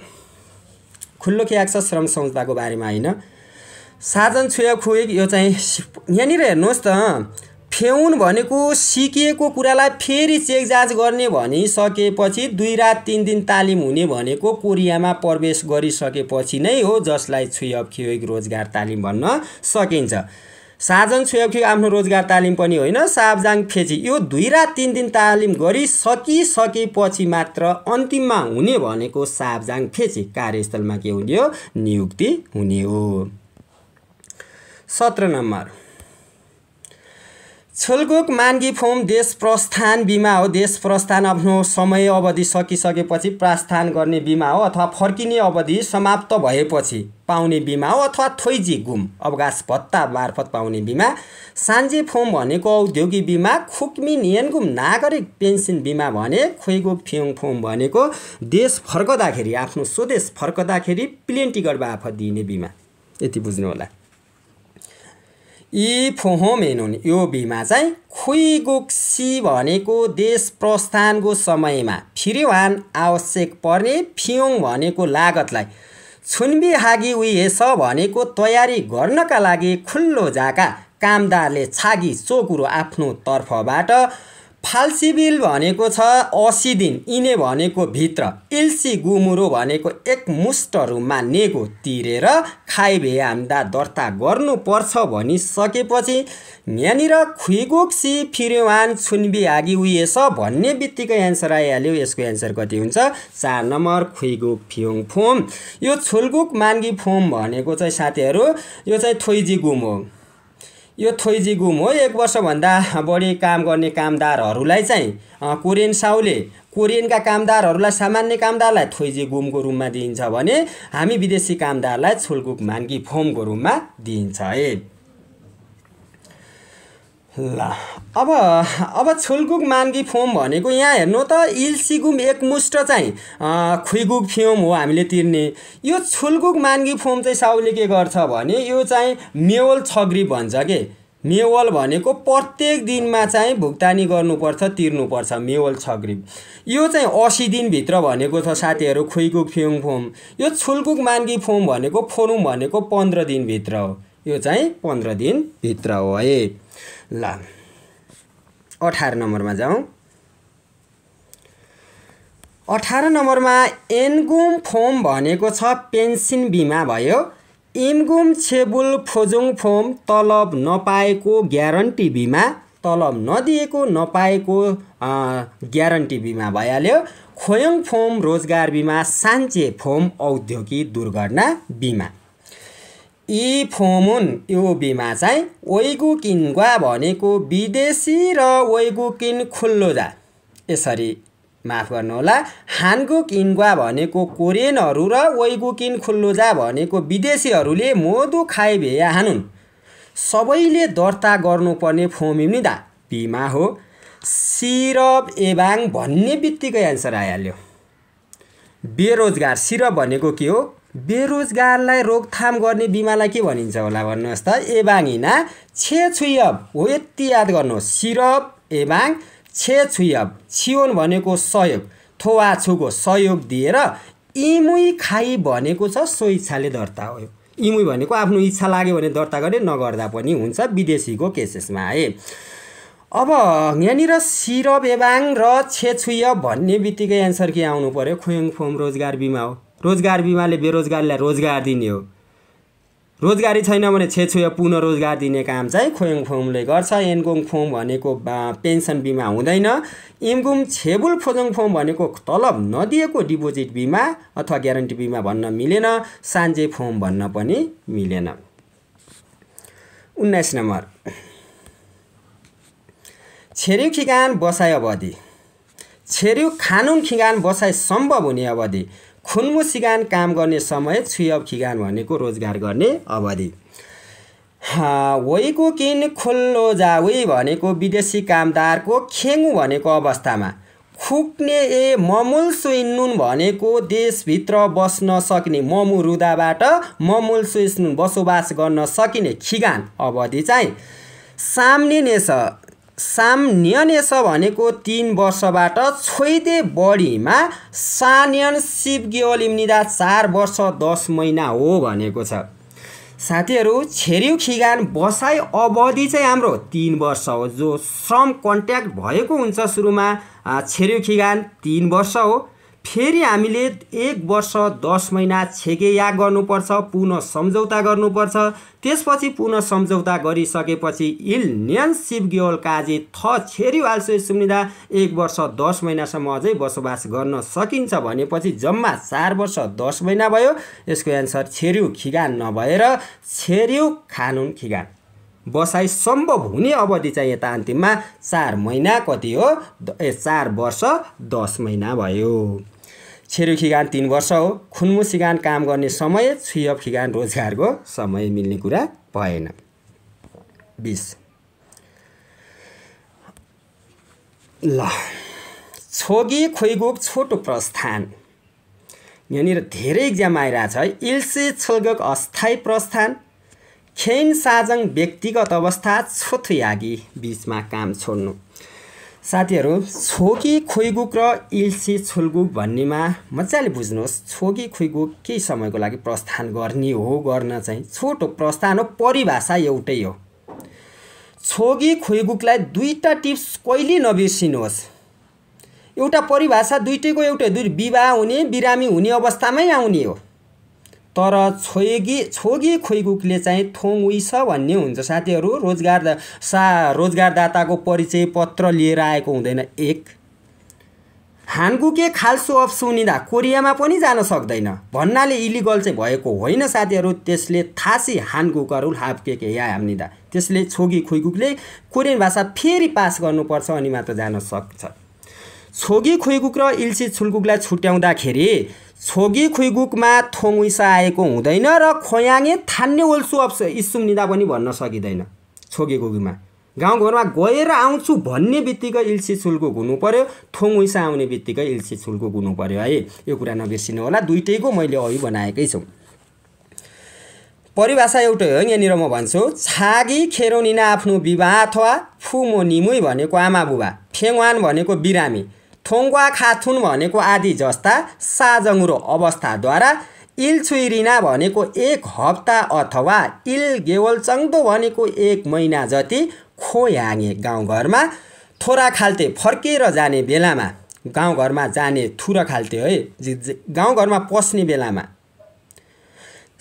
खुल्लो आएको छ श्रम संस्थाको बारेमा होइन साधन छुया खुइक यो चाहिँ यहाँनिर हेर्नुहोस् त फ्याउन भनेको सिकिएको कुरालाई फेरि चेकजाँच गर्ने भनिसकेपछि दुई रात तिन दिन तालिम हुने भनेको कोरियामा प्रवेश गरिसकेपछि नै हो जसलाई छुय खुइक रोजगार तालिम भन्न सकिन्छ साजन छुयाउखी आफ्नो रोजगार तालिम पनि होइन साबजाङ फेची यो दुई रात तिन दिन तालिम गरिसकिसकेपछि मात्र अन्तिममा हुने भनेको साबजाङ फेची कार्यस्थलमा के हुने हो नियुक्ति हुने हो सत्र नम्बर छोलकोक मान्गी फोम देश प्रस्थान बिमा हो देश प्रस्थान आफ्नो समय अवधि सकिसकेपछि प्रस्थान गर्ने बिमा हो अथवा फर्किने अवधि समाप्त भएपछि पाउने बिमा हो अथवा थोइजी गुम अवकाश भत्ता मार्फत पाउने बिमा सान्जे फोम भनेको औद्योगिक बिमा खुक्मी नियनगुम नागरिक पेन्सन बिमा भने खोइगोक फियोङ फोम भनेको देश फर्कदाखेरि आफ्नो स्वदेश फर्कदाखेरि प्लेन टिकट बाफत दिइने बिमा यति बुझ्नु होला यी फोहोमेन हुन् यो बिमा चाहिँ खुइगोक्सी भनेको देश प्रस्थानको समयमा फिरिवान आवश्यक पर्ने फियोङ भनेको लागतलाई छुन्बी हागी उयेस भनेको तयारी गर्नका लागि खुल्लो जाका कामदारले छागी चोकुरो आफ्नो तर्फबाट फाल्सिबिल भनेको छ असी दिन इने भनेको भित्र इल्सी गुमुरो भनेको एकमुष्टहरू नेगो तिरेर खाइ भेआम्दा दर्ता गर्नुपर्छ भनिसकेपछि यहाँनिर खुइगोक्सी फिरेवान छुनबी आगी उएस भन्ने बित्तिकै एन्सर आइहाल्यो यसको एन्सर कति हुन्छ चार नम्बर खुइगुक फियोङ फोम यो छुलगुक मान्गी फोम भनेको चाहिँ साथीहरू यो चाहिँ थोइजी गुम हो यो थोइजी गुम हो एक वर्षभन्दा बढी काम गर्ने कामदारहरूलाई चाहिँ कोरियन साउले कोरियनका कामदारहरूलाई सामान्य कामदारलाई थोइजी गुमको रूपमा दिइन्छ भने हामी विदेशी कामदारलाई छुलकुक मान्की फोमको रूपमा दिइन्छ है ल अब अब छुलकुक मान्गी फोम भनेको यहाँ हेर्नु त इल्सिगुम एकमुष्ट चाहिँ खुइगुक फ्योम हो हामीले तिर्ने यो छुलकुक मान्गी फोम चाहिँ साउले के गर्छ भने यो चाहिँ मेवल छग्री भन्छ के मेवल भनेको प्रत्येक दिनमा चाहिँ भुक्तानी गर्नुपर्छ तिर्नुपर्छ मेवल छग्रिब यो चाहिँ असी दिनभित्र भनेको छ साथीहरू खुइकुक फ्युम फोम यो छुलकुक मान्गी फोम भनेको फोरुम भनेको पन्ध्र दिनभित्र हो यो चाहिँ पन्ध्र दिनभित्र हो है ल अठार नम्बरमा जाउँ अठार नम्बरमा एनगुम फोम भनेको छ पेन्सिन बिमा भयो एमगुम छेबुल फोजोङ फोम तलब नपाएको ग्यारन्टी बिमा तलब नदिएको नपाएको ग्यारन्टी बिमा भइहाल्यो खोयङ फोम रोजगार बिमा सान्चे फोम औद्योगिक दुर्घटना बिमा यी फोमुन यो बिमा चाहिँ ग्वा भनेको विदेशी र ओइगुकिन खुल्लोजा यसरी माफ गर्नुहोला हानगुकिन ग्वा भनेको कोरियनहरू र ओइगुकिन खुल्लोजा भनेको विदेशीहरूले मोदु खाइ भेया हानुन् सबैले दर्ता गर्नुपर्ने फोमिम्निदा बिमा हो सिरप एबाङ भन्ने बित्तिकै एन्सर आइहाल्यो बेरोजगार सिरप भनेको के हो बेरोजगारलाई रोकथाम गर्ने बिमालाई के भनिन्छ होला भन्नुहोस् त एबाङिना छे छुयब हो यति याद गर्नुहोस् सिरप एबाङ छे छुयप छियोन भनेको सहयोग थोवा छुको सहयोग दिएर इमुई खाइ भनेको छ सो इच्छाले दर्ता हो इमुई भनेको आफ्नो इच्छा लाग्यो भने दर्ता गर्ने नगर्दा पनि हुन्छ विदेशीको केसेसमा है अब यहाँनिर सिरप एबाङ र छेछुय भन्ने बित्तिकै एन्सर के आउनु पऱ्यो खुयङ फोम रोजगार बिमा हो रोजगार बिमाले बेरोजगारीलाई रोजगार दिने हो रोजगारी छैन भने छेछुया पुनः रोजगार दिने काम चाहिँ खोयङ फोमले गर्छ एनगुङ फोम भनेको पेन्सन बिमा हुँदैन इमगुम छेबुल फोजोङ फोम भनेको तलब नदिएको डिपोजिट बिमा अथवा ग्यारेन्टी बिमा भन्न मिलेन सान्जे फोम भन्न पनि मिलेन उन्नाइस नम्बर छेरिउ खिगान बसाइ अवधि छेरिउ खानुङ खिगान बसाइ सम्भव हुने अवधि खुन्मु सिगान काम गर्ने समय छुयब खिगान भनेको रोजगार गर्ने अवधि वैको किन खुल्लो जावी भनेको विदेशी कामदारको खेङु भनेको अवस्थामा खुक्ने ए ममुल सुइन्नुन भनेको देशभित्र बस्न सकिने ममु रुदाबाट ममुल सुइस्नुन बसोबास गर्न सकिने खिगान अवधि चाहिँ साम्ने साम्यनेस भनेको तिन वर्षबाट छोइदे बढीमा सान्यन शिव निदा चार वर्ष दस महिना हो भनेको छ साथीहरू छेरिउ खिगान बसाइ अवधि चाहिँ हाम्रो तिन वर्ष हो जो श्रम कन्ट्याक्ट भएको हुन्छ सुरुमा छेरिउ खिगान तिन वर्ष हो फेरि हामीले एक वर्ष दस महिना छेकेया गर्नुपर्छ पुनः सम्झौता गर्नुपर्छ त्यसपछि पुनः सम्झौता गरिसकेपछि इल न्यान गेवल काजी थ छेरी वाल्सो सुनिदा एक वर्ष दस महिनासम्म अझै बसोबास गर्न सकिन्छ भनेपछि जम्मा चार वर्ष दस महिना भयो यसको एन्सर छेरिउ खिगान नभएर छेरिउ खानुन खिगान बसाइ सम्भव हुने अवधि चाहिँ यता अन्तिममा चार महिना कति हो ए चार वर्ष दस महिना भयो छेरु खिगान तिन वर्ष हो खुन्मु सिगान काम गर्ने समय छुय खिगान रोजगारको समय मिल्ने कुरा भएन बिस ल छोगी खोइगोक छोटो प्रस्थान यहाँनिर धेरै इक्जाम आइरहेछ है इल्से छोगक अस्थायी प्रस्थान खेन साजङ व्यक्तिगत अवस्था छोथुयागी बिचमा काम छोड्नु साथीहरू छोकी खुइगुक र इल्सी छुलगुक भन्नेमा मजाले बुझ्नुहोस् छोकी खुइगुक केही समयको लागि प्रस्थान गर्ने हो गर्न चाहिँ छोटो प्रस्थान हो परिभाषा एउटै हो छोकी खुइगुकलाई दुईवटा टिप्स कहिले नबिर्सिनुहोस् एउटा परिभाषा दुइटैको एउटै दुई विवाह हुने बिरामी हुने अवस्थामै आउने हो तर छोएगी छोगी खोइगुकले चाहिँ थोङ उइस भन्ने हुन्छ साथीहरू रोजगार सा रोजगारदाताको परिचय पत्र लिएर आएको हुँदैन एक हानगुके खाल्सो अफ सुनिँदा कोरियामा पनि जान सक्दैन भन्नाले इलिगल चाहिँ भएको होइन साथीहरू त्यसले थासी हानगुकहरू हाफ के या हामीदा त्यसले छोगी खुइगुकले कोरियन भाषा फेरि पास गर्नुपर्छ अनि मात्र जान सक्छ छोगी खुइगुक र इल्सी छुलगुकलाई छुट्याउँदाखेरि छोगी खुइगुकमा थोङुइसा आएको हुँदैन र खोयाङे थान्ने ओल्सु अप्स निदा पनि भन्न सकिँदैन छोगी गाउँ गाउँघरमा गएर आउँछु भन्ने बित्तिकै इल्सी छुलकुक हुनु पऱ्यो थोङुइसा आउने बित्तिकै इल्सी छुलकुक हुनु पऱ्यो है यो कुरा नबिर्सिनु होला दुइटैको मैले अघि बनाएकै छु परिभाषा एउटै हो यहाँनिर म भन्छु छागी खेरोनिना आफ्नो विवाह अथवा फुमो निमुई भनेको आमा बुबा फेङवान भनेको बिरामी थोङ्वा खाथुन भनेको आदि जस्ता साजङ्ग्रो अवस्थाद्वारा इलछुइरिना भनेको एक हप्ता अथवा इल गेवल भनेको एक महिना जति खोयाङे गाउँघरमा थोरा खाल्टे फर्केर जाने बेलामा गाउँघरमा जाने थुर खाल्टे है गाउँघरमा पस्ने बेलामा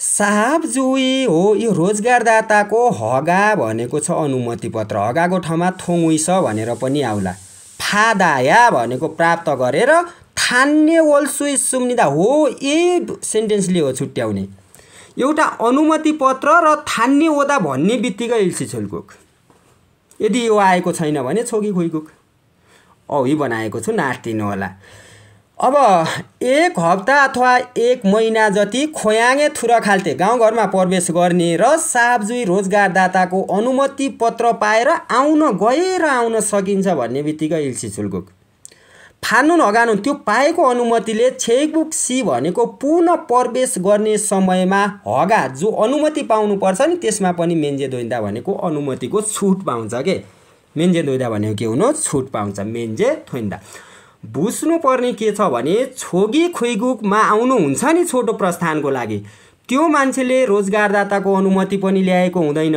साहब जुई हो यो रोजगारदाताको हगा भनेको छ अनुमति पत्र हगाको ठाउँमा थोङुइ छ भनेर पनि आउला फादाया भनेको प्राप्त गरेर थान्ने वल्सु सुम्निदा हो ए सेन्टेन्सले हो छुट्याउने एउटा अनुमति पत्र र थान्ने ओदा भन्ने बित्तिकै इल्सी छोलकुक यदि यो आएको छैन भने छोकी खुइकुक औ बनाएको छु नातिनु होला अब एक हप्ता अथवा एक महिना जति खोयाङे थुरखाल्ते गाउँघरमा प्रवेश गर्ने र साबजुई रोजगारदाताको अनुमति पत्र पाएर आउन गएर आउन सकिन्छ भन्ने बित्तिकै इल्सी चुलगुक फानुन नगानु त्यो पाएको अनुमतिले छेकबुक सी भनेको पुनः प्रवेश गर्ने समयमा हगा जो अनुमति पाउनुपर्छ नि त्यसमा पनि मेन्जे दोइन्दा भनेको अनुमतिको छुट पाउँछ के मेन्जे दोइदा भनेको के हुनु छुट पाउँछ मेन्जे थोइन्दा बुझ्नुपर्ने के छ भने छोगी खुइगुकमा आउनुहुन्छ नि छोटो प्रस्थानको लागि त्यो मान्छेले रोजगारदाताको अनुमति पनि ल्याएको हुँदैन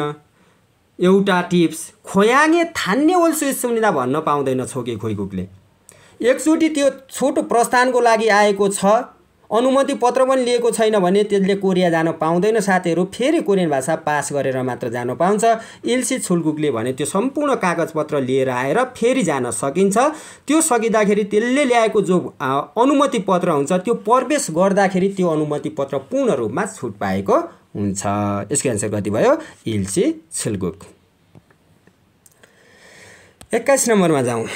एउटा टिप्स खोयाङे थान्ने ओल्सो सुनिदा भन्न पाउँदैन छोकी खुइगुकले एकचोटि त्यो छोटो प्रस्थानको लागि आएको छ अनुमति पत्र पनि लिएको छैन भने त्यसले कोरिया जान पाउँदैन साथीहरू फेरि कोरियन भाषा पास गरेर मात्र जान पाउँछ इल्सी छुलगुकले भने त्यो सम्पूर्ण कागजपत्र लिएर आएर फेरि जान सकिन्छ त्यो सकिँदाखेरि त्यसले ल्याएको जो अनुमति पत्र हुन्छ त्यो प्रवेश गर्दाखेरि त्यो अनुमति पत्र पूर्ण रूपमा छुट पाएको हुन्छ यसको एन्सर कति भयो इल्सी छुलगुक एक्काइस नम्बरमा जाउँ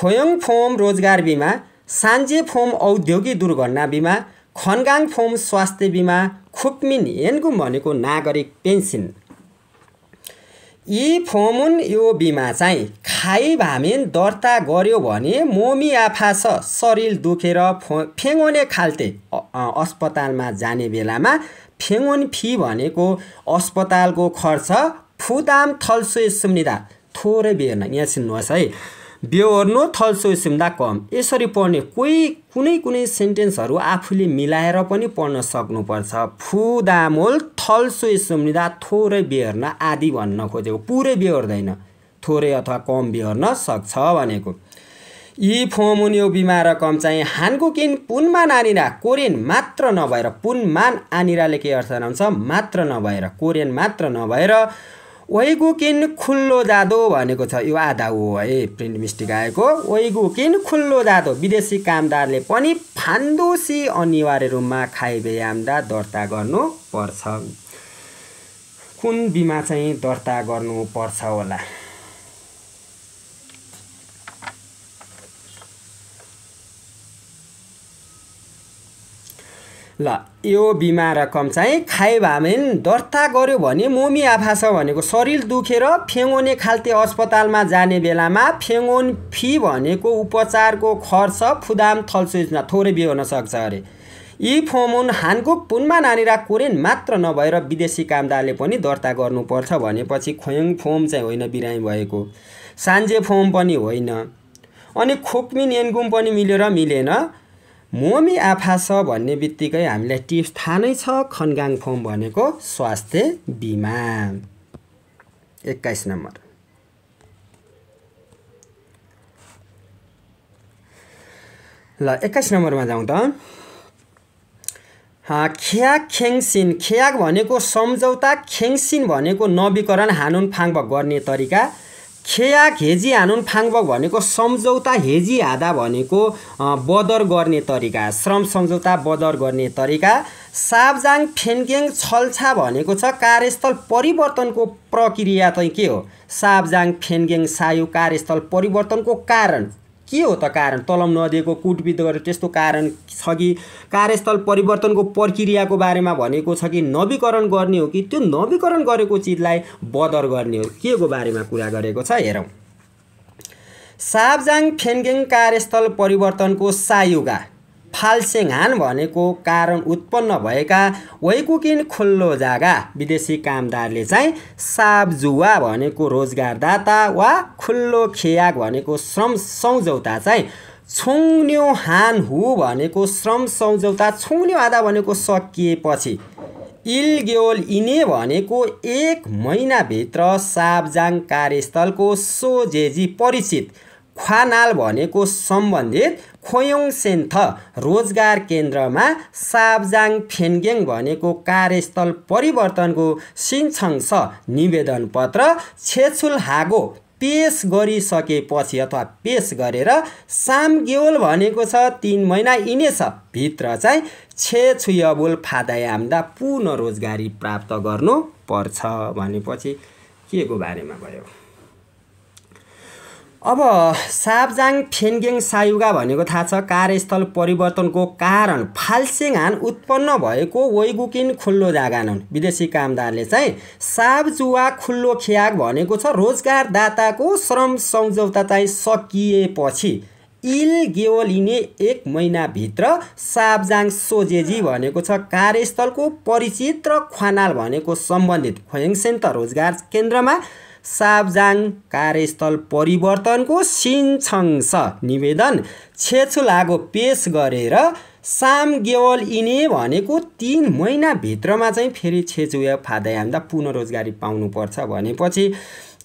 खोयङ फोम रोजगार बिमा सान्जे फोम औद्योगिक दुर्घटना बिमा खनगाङ फोम स्वास्थ्य बिमा खुप्मिन हेनगुम भनेको नागरिक पेन्सन यी फोमुन यो बिमा चाहिँ खाइ भामेन दर्ता गर्यो भने मोमी आफा छ शरीर दुखेर फो फेङ्गोने खाल्टे अस्पतालमा जाने बेलामा फेङ्गोन फी भनेको अस्पतालको खर्च फुदाम थल्सो सुम्निदा थोरै बेर्न यहाँ सुन्नुहोस् है बेहोर्नु थलसो थल्सोसिम्दा कम यसरी पढ्ने कोही कुनै कुनै सेन्टेन्सहरू आफूले मिलाएर पनि पढ्न सक्नुपर्छ फुदामोल थल्सोसुम्दा थोरै बेहोर्न आदि भन्न खोजेको पुरै बेहोर्दैन थोरै अथवा कम बेहोर्न सक्छ भनेको यी फोमुनियो बिमार कम चाहिँ हानको किन पुनमान आनिरा कोरियन मात्र नभएर पुनमान आनिराले के अर्थ रहन्छ मात्र नभएर कोरियन मात्र नभएर वैगुकिन खुल्लो जादो भनेको छ यो आधा हो है प्रिन्ट मिस्टेक आएको वैगुकिन खुल्लो जादो विदेशी कामदारले पनि फान्दोसी अनिवार्य रूपमा खाइ बेयामदा दर्ता गर्नुपर्छ कुन बिमा चाहिँ दर्ता गर्नुपर्छ होला ल यो बिमा रकम चाहिँ खाए भने दर्ता गर्यो भने मोमी आफा छ भनेको शरीर दुखेर फेङ्गोने खाल्ते अस्पतालमा जाने बेलामा फेङ्गोन फी भनेको उपचारको खर्च फुदाम थल्सुजना थोरै बिहोर्न सक्छ अरे यी फोमोन हानको पुनमा नानी राख कोरेन मात्र नभएर विदेशी कामदारले पनि दर्ता गर्नुपर्छ भनेपछि खोयङ फोम चाहिँ होइन बिरामी भएको सान्जे फोम पनि होइन अनि खोक्मिन एन्गुम पनि मिलेर मिलेन मोमी आफा छ भन्ने बित्तिकै हामीलाई टिप्स थाहा नै छ खनगाङ फोम भनेको स्वास्थ्य बिमा एक्काइस नम्बर ल एक्काइस नम्बरमा जाउँ त खियाक खेङसिन खियाक भनेको सम्झौता खेङसिन भनेको नवीकरण हानुन फाङ्ग गर्ने तरिका खेया खेजी हानुन फाङबक भनेको सम्झौता हेजी हादा भनेको बदर गर्ने तरिका श्रम सम्झौता बदर गर्ने तरिका साबजाङ फेन्केङ छल्छा भनेको छ कार्यस्थल परिवर्तनको प्रक्रिया चाहिँ के हो साबजाङ फेन्गेङ सायु कार्यस्थल परिवर्तनको कारण के हो त कारण तलम नदिएको कुटपिट गरेर त्यस्तो कारण छ कि कार्यस्थल परिवर्तनको प्रक्रियाको बारेमा भनेको छ कि नवीकरण गर्ने हो कि त्यो नवीकरण गरेको चिजलाई बदर गर्ने हो के को बारेमा कुरा गरेको छ हेरौँ साबजाङ फेनगेङ कार्यस्थल परिवर्तनको सायुगा फाल्सेङहान भनेको कारण उत्पन्न भएका वैकुकिन खुल्लो जागा विदेशी कामदारले चाहिँ साबजुवा भनेको रोजगारदाता वा खुल्लो खेयाक भनेको श्रम सम्झौता चाहिँ छुङ्यो हान हु भनेको श्रम सम्झौता छुङ्यो आधा भनेको सकिएपछि इलग्योल इने भनेको एक महिनाभित्र साबजाङ कार्यस्थलको सोजेजी परिचित ख्वानाल भनेको सम्बन्धित खोयोङ सेन्थ रोजगार केन्द्रमा साबजाङ फेन्गेङ भनेको कार्यस्थल परिवर्तनको सिन्छङ्स निवेदन पत्र छेछुल हागो पेस गरिसकेपछि अथवा पेस गरेर सामग्योल भनेको छ तिन महिना इनेछ भित्र चाहिँ छेछुयबुल फादायाम्दा पुनः रोजगारी प्राप्त गर्नुपर्छ भनेपछि के को बारेमा भयो अब साबजाङ फेन्गेङ सायुगा भनेको थाहा छ कार्यस्थल परिवर्तनको कारण हान उत्पन्न भएको वैगुकिन खुल्लो हुन् विदेशी कामदारले चाहिँ साबजुवा खुल्लो खियाग भनेको छ रोजगारदाताको श्रम सम्झौता चाहिँ सकिएपछि इल गेवलिने एक महिनाभित्र साबजाङ सोजेजी भनेको छ कार्यस्थलको परिचित र खुनाल भनेको सम्बन्धित त रोजगार केन्द्रमा साबजाङ कार्यस्थल परिवर्तनको सिनछङस निवेदन लागो पेस गरेर साम गेवल इने भनेको तिन महिनाभित्रमा चाहिँ फेरि छेचुया फादायाम्दा पुनरोजगारी पाउनुपर्छ भनेपछि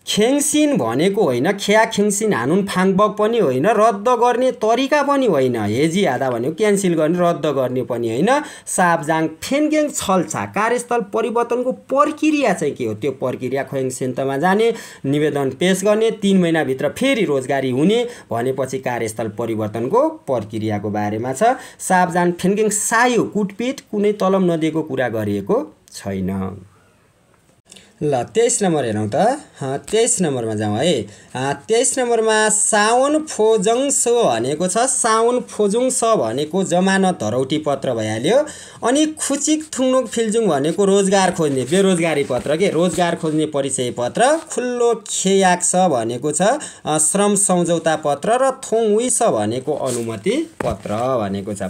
खेङसिन भनेको होइन ख्या खेङसिन हानुन फाङबक पनि होइन रद्द गर्ने तरिका पनि होइन हेजी हादा भनेको क्यान्सिल गर्ने रद्द गर्ने पनि होइन साबजाङ फेनगेङ छल्छा कार्यस्थल परिवर्तनको प्रक्रिया चाहिँ के हो त्यो प्रक्रिया खोयङ सेन्तमा जाने निवेदन पेस गर्ने तिन महिनाभित्र फेरि रोजगारी हुने भनेपछि कार्यस्थल परिवर्तनको प्रक्रियाको बारेमा छ साबजाङ फेनगेङ सायो कुटपिट कुनै तलम नदिएको कुरा गरिएको छैन ल तेइस नम्बर हेरौँ त तेइस नम्बरमा जाउँ है तेइस नम्बरमा साउन फोजङ सो भनेको छ साउन फोजुङ स भनेको जमानत धरौटी पत्र भइहाल्यो अनि खुचिक थुङ्नुक फिल्जुङ भनेको रोजगार खोज्ने बेरोजगारी पत्र के रोजगार खोज्ने परिचय पत्र खुल्लो खेयाक्स भनेको छ श्रम सम्झौता पत्र र थोङुई उइस भनेको अनुमति पत्र भनेको छ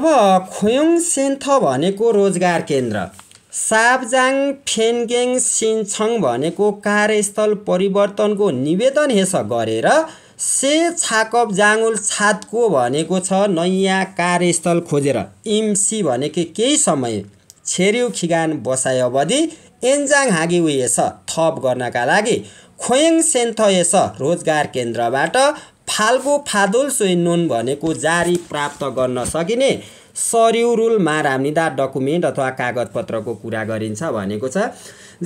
अब खोयङ सेन्थ भनेको रोजगार केन्द्र साबजाङ फेनगेङ सिन्छङ भनेको कार्यस्थल परिवर्तनको निवेदन हेस गरेर से छाकप जाङुल छातको भनेको छ नयाँ कार्यस्थल खोजेर इम्सी भनेकै केही समय छेरिउ खिगान बसाए अवधि एन्जाङ हागी यस थप गर्नका लागि खोयङ सेन्थ यस रोजगार केन्द्रबाट फाल्गो फादुल सोइनुन भनेको जारी प्राप्त गर्न सकिने सर्यु रुलमा राम्निदार डकुमेन्ट अथवा कागजपत्रको कुरा गरिन्छ भनेको छ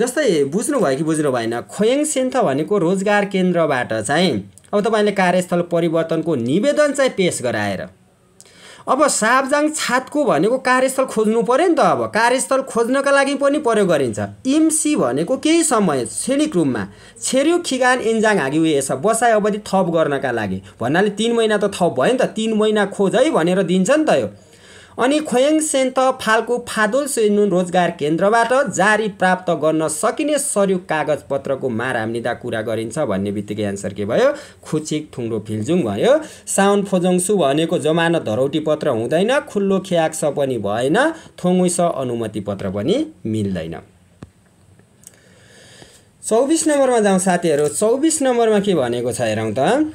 जस्तै बुझ्नुभयो कि बुझ्नु भएन खोयङ सेन्थ भनेको रोजगार केन्द्रबाट चाहिँ अब तपाईँले कार्यस्थल परिवर्तनको निवेदन चाहिँ पेस गराएर अब साबजाङ छातको भनेको कार्यस्थल खोज्नु पऱ्यो नि त अब कार्यस्थल खोज्नका लागि पनि प्रयोग गरिन्छ इम्सी भनेको केही समय क्षणिक रूपमा छेरियो खिगान इन्जाङ हागी उएस बसाइ अवधि थप गर्नका लागि भन्नाले तिन महिना त थप भयो नि त तिन महिना खोज है भनेर दिन्छ नि त यो अनि खोयङ सेन्त फाल्को फादोल सेनुन रोजगार केन्द्रबाट जारी प्राप्त गर्न सकिने सरयोग कागजपत्रको मार लिँदा कुरा गरिन्छ भन्ने बित्तिकै एन्सर के भयो खुचिक ठुङ्डो फिल्जुङ भयो साउन फोजोङसु भनेको जमानत धरौटी पत्र हुँदैन खुल्लो खियाक्स पनि भएन थोङुस अनुमति पत्र पनि मिल्दैन चौबिस नम्बरमा जाउँ साथीहरू चौबिस नम्बरमा के भनेको छ हेरौँ त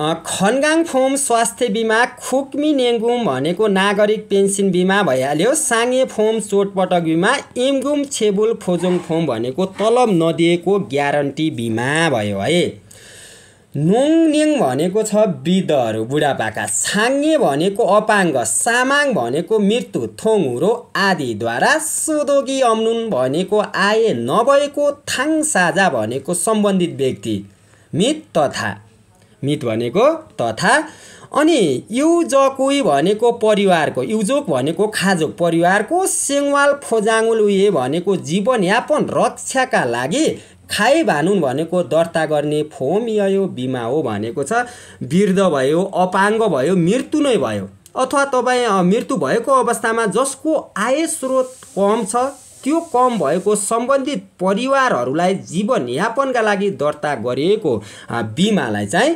खनगाङ फोम स्वास्थ्य बिमा खुक्मी नेङ्गुम भनेको नागरिक पेन्सन बिमा भइहाल्यो साङ्गे फोम चोटपटक बिमा एमगुम छेबुल फोजोङ फोम भनेको तलब नदिएको ग्यारन्टी बिमा भयो है नोङ नेङ भनेको छ वृद्धहरू बुढापाका छाङ्गे भनेको अपाङ्ग सामाङ भनेको मृत्यु थोङुरो आदिद्वारा सुदोगी अम्नुन भनेको आय नभएको थाङ साझा भनेको सम्बन्धित व्यक्ति मित तथा मित भनेको तथा अनि युजकुई भनेको परिवारको युजोक भनेको खाजोक परिवारको सेङ्वाल फोजाङुल भनेको जीवनयापन रक्षाका लागि खाइ भानुन भनेको दर्ता गर्ने फोम यो बिमा हो भनेको छ वृद्ध भयो अपाङ्ग भयो मृत्यु नै भयो अथवा तपाईँ मृत्यु भएको अवस्थामा जसको आय स्रोत कम छ त्यो कम भएको सम्बन्धित परिवारहरूलाई जीवनयापनका लागि दर्ता गरिएको बिमालाई चाहिँ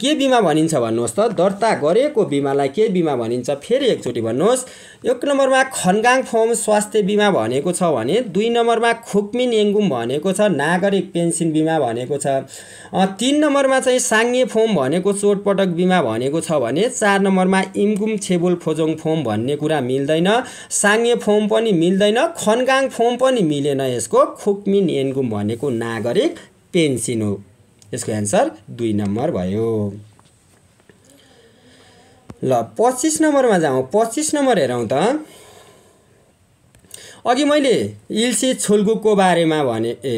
के बिमा भनिन्छ भन्नुहोस् त दर्ता गरिएको बिमालाई के बिमा भनिन्छ फेरि एकचोटि भन्नुहोस् एक नम्बरमा खनगाङ फर्म स्वास्थ्य बिमा भनेको छ भने दुई नम्बरमा खुकमिन एङ्गुम भनेको छ नागरिक पेन्सन बिमा भनेको छ तिन नम्बरमा चाहिँ साङ्गे फोम भनेको चोटपटक बिमा भनेको छ भने चार नम्बरमा इम्गुम छेबुल फोजोङ फोम भन्ने कुरा मिल्दैन साङ्गे फोम पनि मिल्दैन खन हनगाङ फोम पनि मिलेन यसको खुकमिन एनगु भनेको नागरिक पेन्सिन हो यसको एन्सर दुई नम्बर भयो ल पच्चिस नम्बरमा जाउँ पच्चिस नम्बर हेरौँ त अघि मैले इल्सी छोलगुकको बारेमा भने ए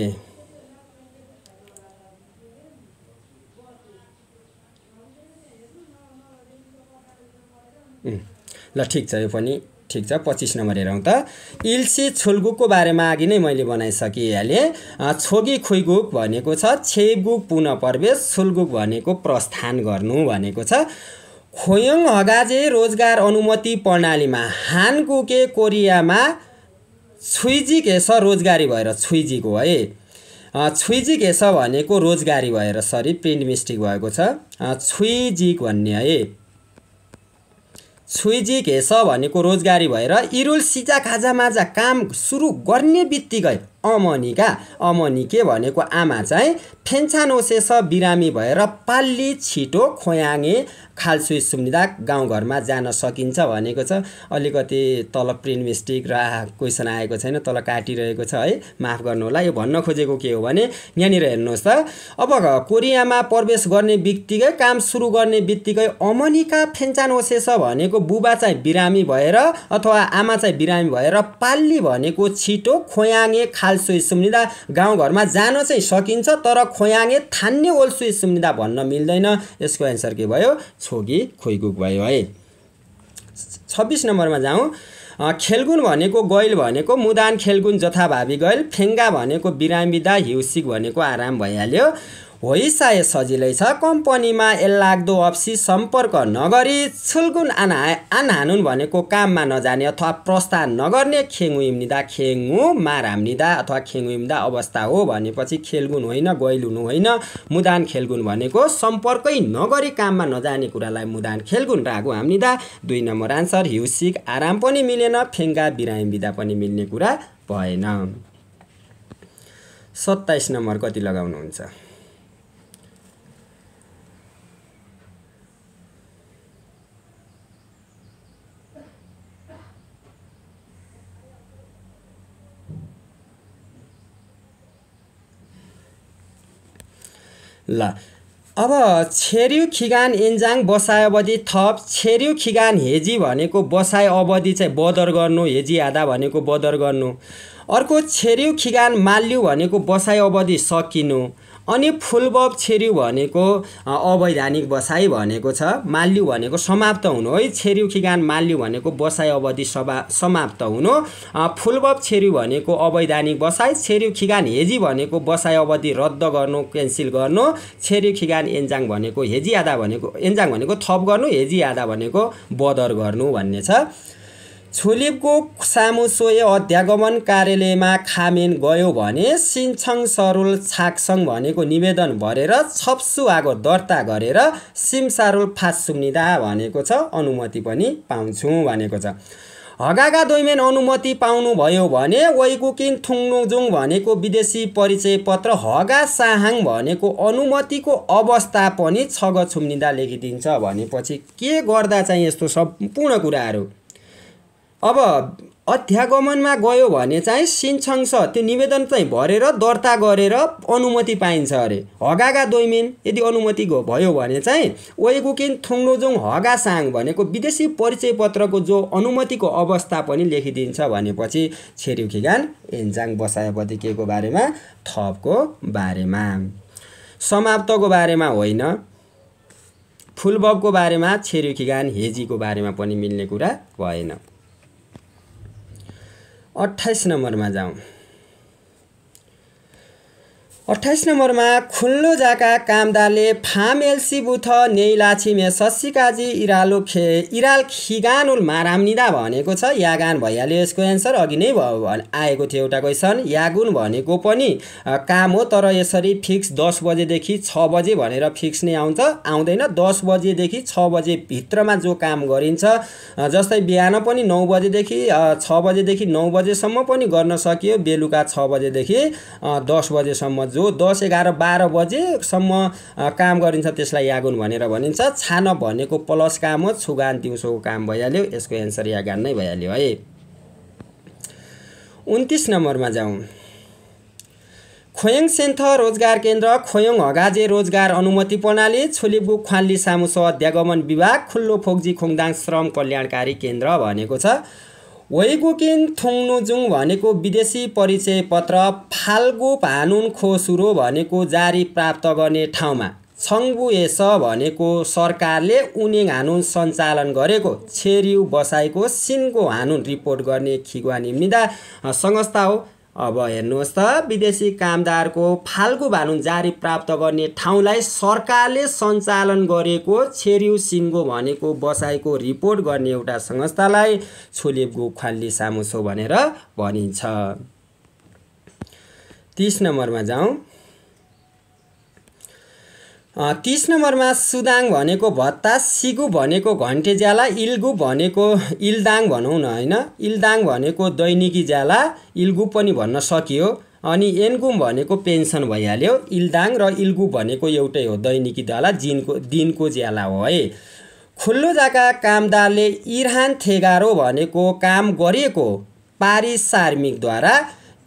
ल ठिक छ यो पनि ठिक छ पच्चिस नम्बर हेरौँ त इल्सी छुलगुकको बारेमा अघि नै मैले बनाइसकिहालेँ छोगी खुइगुक भनेको छ छेगुक पुनः प्रवेश छुलगुक भनेको प्रस्थान गर्नु भनेको छ खोयङ हगाजे रोजगार अनुमति प्रणालीमा हानगुके कोरियामा छुइजिक हेस रोजगारी भएर छुइजिको है छुइजिक हेस भनेको रोजगारी भएर सरी प्रिन्ट मिस्टेक भएको छ छुइजिक भन्ने है छुइजी घेस भनेको रोजगारी भएर इरुल सिजा खाजा माजा काम सुरु गर्ने बित्तिकै अमनिका अमनी के भनेको आमा चाहिँ फेन्छानोसेस बिरामी भएर पाल्ली छिटो खोयाङे खाल्सो सुविधा गाउँघरमा जान सकिन्छ भनेको छ अलिकति तल प्रिन्ट मिस्टेक र क्वेसन आएको छैन तल काटिरहेको छ है माफ गर्नु होला यो भन्न खोजेको के हो भने यहाँनिर हेर्नुहोस् त अब कोरियामा प्रवेश गर्ने बित्तिकै काम सुरु गर्ने बित्तिकै अमनिका ओसेस भनेको बुबा चाहिँ बिरामी भएर अथवा आमा चाहिँ बिरामी भएर पाल्ली भनेको छिटो खोयाङे खाल्सोइ गाउँ गाउँघरमा जान चाहिँ सकिन्छ तर खोयाङे थान्ने ओल्सोइ सुम्दा भन्न मिल्दैन यसको एन्सर के भयो छोगी खोइगु भयो है छब्बिस नम्बरमा जाउँ खेलगुन भनेको गैल भनेको मुदान खेलगुन जथाभावी गैल फेङ्गा भनेको बिरामिदा हिउसिक भनेको आराम भइहाल्यो होइसाय सजिलै छ कम्पनीमा लाग्दो अफिस सम्पर्क नगरी छुलगुन आना आनहानुन भनेको काममा नजाने अथवा प्रस्थान नगर्ने खेङु इम्निँदा खेङु निदा अथवा खेङु इम्दा अवस्था हो भनेपछि खेलगुन होइन गैलुनु होइन मुदान खेलगुन भनेको सम्पर्कै नगरी काममा नजाने कुरालाई मुदान खेलगुन रागु हामीदा दुई नम्बर आन्सर हिउसिक आराम पनि मिलेन फेङ्गा बिरामी बिदा पनि मिल्ने कुरा भएन सत्ताइस नम्बर कति लगाउनुहुन्छ ल अब छेर्यु खिगान इन्जाङ बसाइ अवधि थप छेर्यु खिगान हेजी भनेको बसाइ अवधि चाहिँ बदर गर्नु हेजी आधा भनेको बदर गर्नु अर्को छेर्यु खिगान माल्यु भनेको बसाइ अवधि सकिनु अनि फुलबब छेरिउ भनेको अवैधानिक बसाइ भनेको छ माल्यु भनेको समाप्त हुनु है छेरिउ खिगान माल्यु भनेको बसाइ अवधि सभा समाप्त हुनु फुलबब छेरिउ भनेको अवैधानिक बसाइ छेरिउ खिगान हेजी भनेको बसाइ अवधि रद्द गर्नु क्यान्सिल गर्नु छेरिउ खिगान एन्जाङ भनेको हेजी आधा भनेको एन्जाङ भनेको थप गर्नु हेजी आधा भनेको बदर गर्नु भन्ने छ छोलिपको सोय अध्यागमन कार्यालयमा खामेन गयो भने सिन्छङ सरुल छाक्सङ भनेको निवेदन भरेर आगो दर्ता गरेर सिमसारुल फासुनिदा भनेको छ अनुमति पनि पाउँछौँ भनेको छ हगागा दोइमेन अनुमति पाउनुभयो भने वैकुकिन थुङ्नुजुङ भनेको विदेशी परिचय पत्र हगा साहाङ भनेको अनुमतिको अवस्था पनि छग छुम्निँदा लेखिदिन्छ भनेपछि के गर्दा चाहिँ यस्तो सम्पूर्ण कुराहरू अब अध्यागमनमा गयो भने चाहिँ सिनछङ छ त्यो निवेदन चाहिँ भरेर दर्ता गरेर अनुमति पाइन्छ अरे हगागा दोइमेन यदि अनुमति भयो भने चाहिँ ओइगुकिन थुङ्लोजोङ हगा साङ भनेको विदेशी परिचय पत्रको जो अनुमतिको अवस्था पनि लेखिदिन्छ भनेपछि छेरुखिगान एन्जाङ बसायपतिको बारेमा थपको बारेमा समाप्तको बारेमा होइन फुलबबको बारेमा छेरुखिगान हेजीको बारेमा पनि मिल्ने कुरा भएन अट्ठाइस नम्बरमा जाउँ अठाइस नम्बरमा खुल्लो जाका कामदारले फाम एलसी बुथ नेइलाछिमे सस्सिकाजी इरालो खे इराल खिगानुल मारामनिदा भनेको छ यागान भइहाल्यो यसको एन्सर अघि नै भयो आएको थियो एउटा क्वेसन यागुन भनेको पनि काम हो तर यसरी फिक्स दस बजेदेखि छ बजे भनेर फिक्स नै आउँछ आउँदैन दस बजेदेखि छ बजे भित्रमा जो काम गरिन्छ जस्तै बिहान पनि नौ बजेदेखि छ बजेदेखि नौ बजेसम्म पनि गर्न सकियो बेलुका छ बजेदेखि दस बजेसम्म जो जो दस एघार बाह्र बजेसम्म काम गरिन्छ त्यसलाई यागुन भनेर भनिन्छ छान भनेको प्लस काम हो छुगान दिउँसोको काम भइहाल्यो यसको एन्सर यागान नै भइहाल्यो है उन्तिस नम्बरमा जाउँ खोयङ सेन्थ रोजगार केन्द्र खोयङ हगाजे रोजगार अनुमति प्रणाली छोलिबु ख्वाली सामुस अध्यागमन विभाग खुल्लो फोक्जी खोङदाङ श्रम कल्याणकारी केन्द्र भनेको छ वैगुकिन थुङ्नुजुङ भनेको विदेशी परिचय पत्र फाल्गु भानुन खोसुरो भनेको जारी प्राप्त गर्ने ठाउँमा छङ्गुएस भनेको सरकारले उनी हानुन सञ्चालन गरेको छेरिउ बसाएको सिनको हानुन रिपोर्ट गर्ने खिगुवा निम्दा संस्था हो अब हेर्नुहोस् त विदेशी कामदारको फाल्गु भानुङ जारी प्राप्त गर्ने ठाउँलाई सरकारले सञ्चालन गरेको छेरियु सिङ्गो भनेको बसाइको रिपोर्ट गर्ने एउटा संस्थालाई छोलेपगो खाल्ली सामुसो भनेर भनिन्छ तिस नम्बरमा जाउँ तिस नम्बरमा सुदाङ भनेको भत्ता सिगु भनेको घन्टे ज्याला इल्गु भनेको इल्दाङ भनौँ न होइन इल्दाङ भनेको दैनिकी ज्याला इल्गु पनि भन्न सकियो अनि एनगुम भनेको पेन्सन भइहाल्यो इल्दाङ र इल्गु भनेको एउटै हो दैनिकी ज्याला जिनको दिनको ज्याला हो है खुल्लो जाका कामदारले इरहान थेगारो भनेको काम गरिएको पारिश्रमिकद्वारा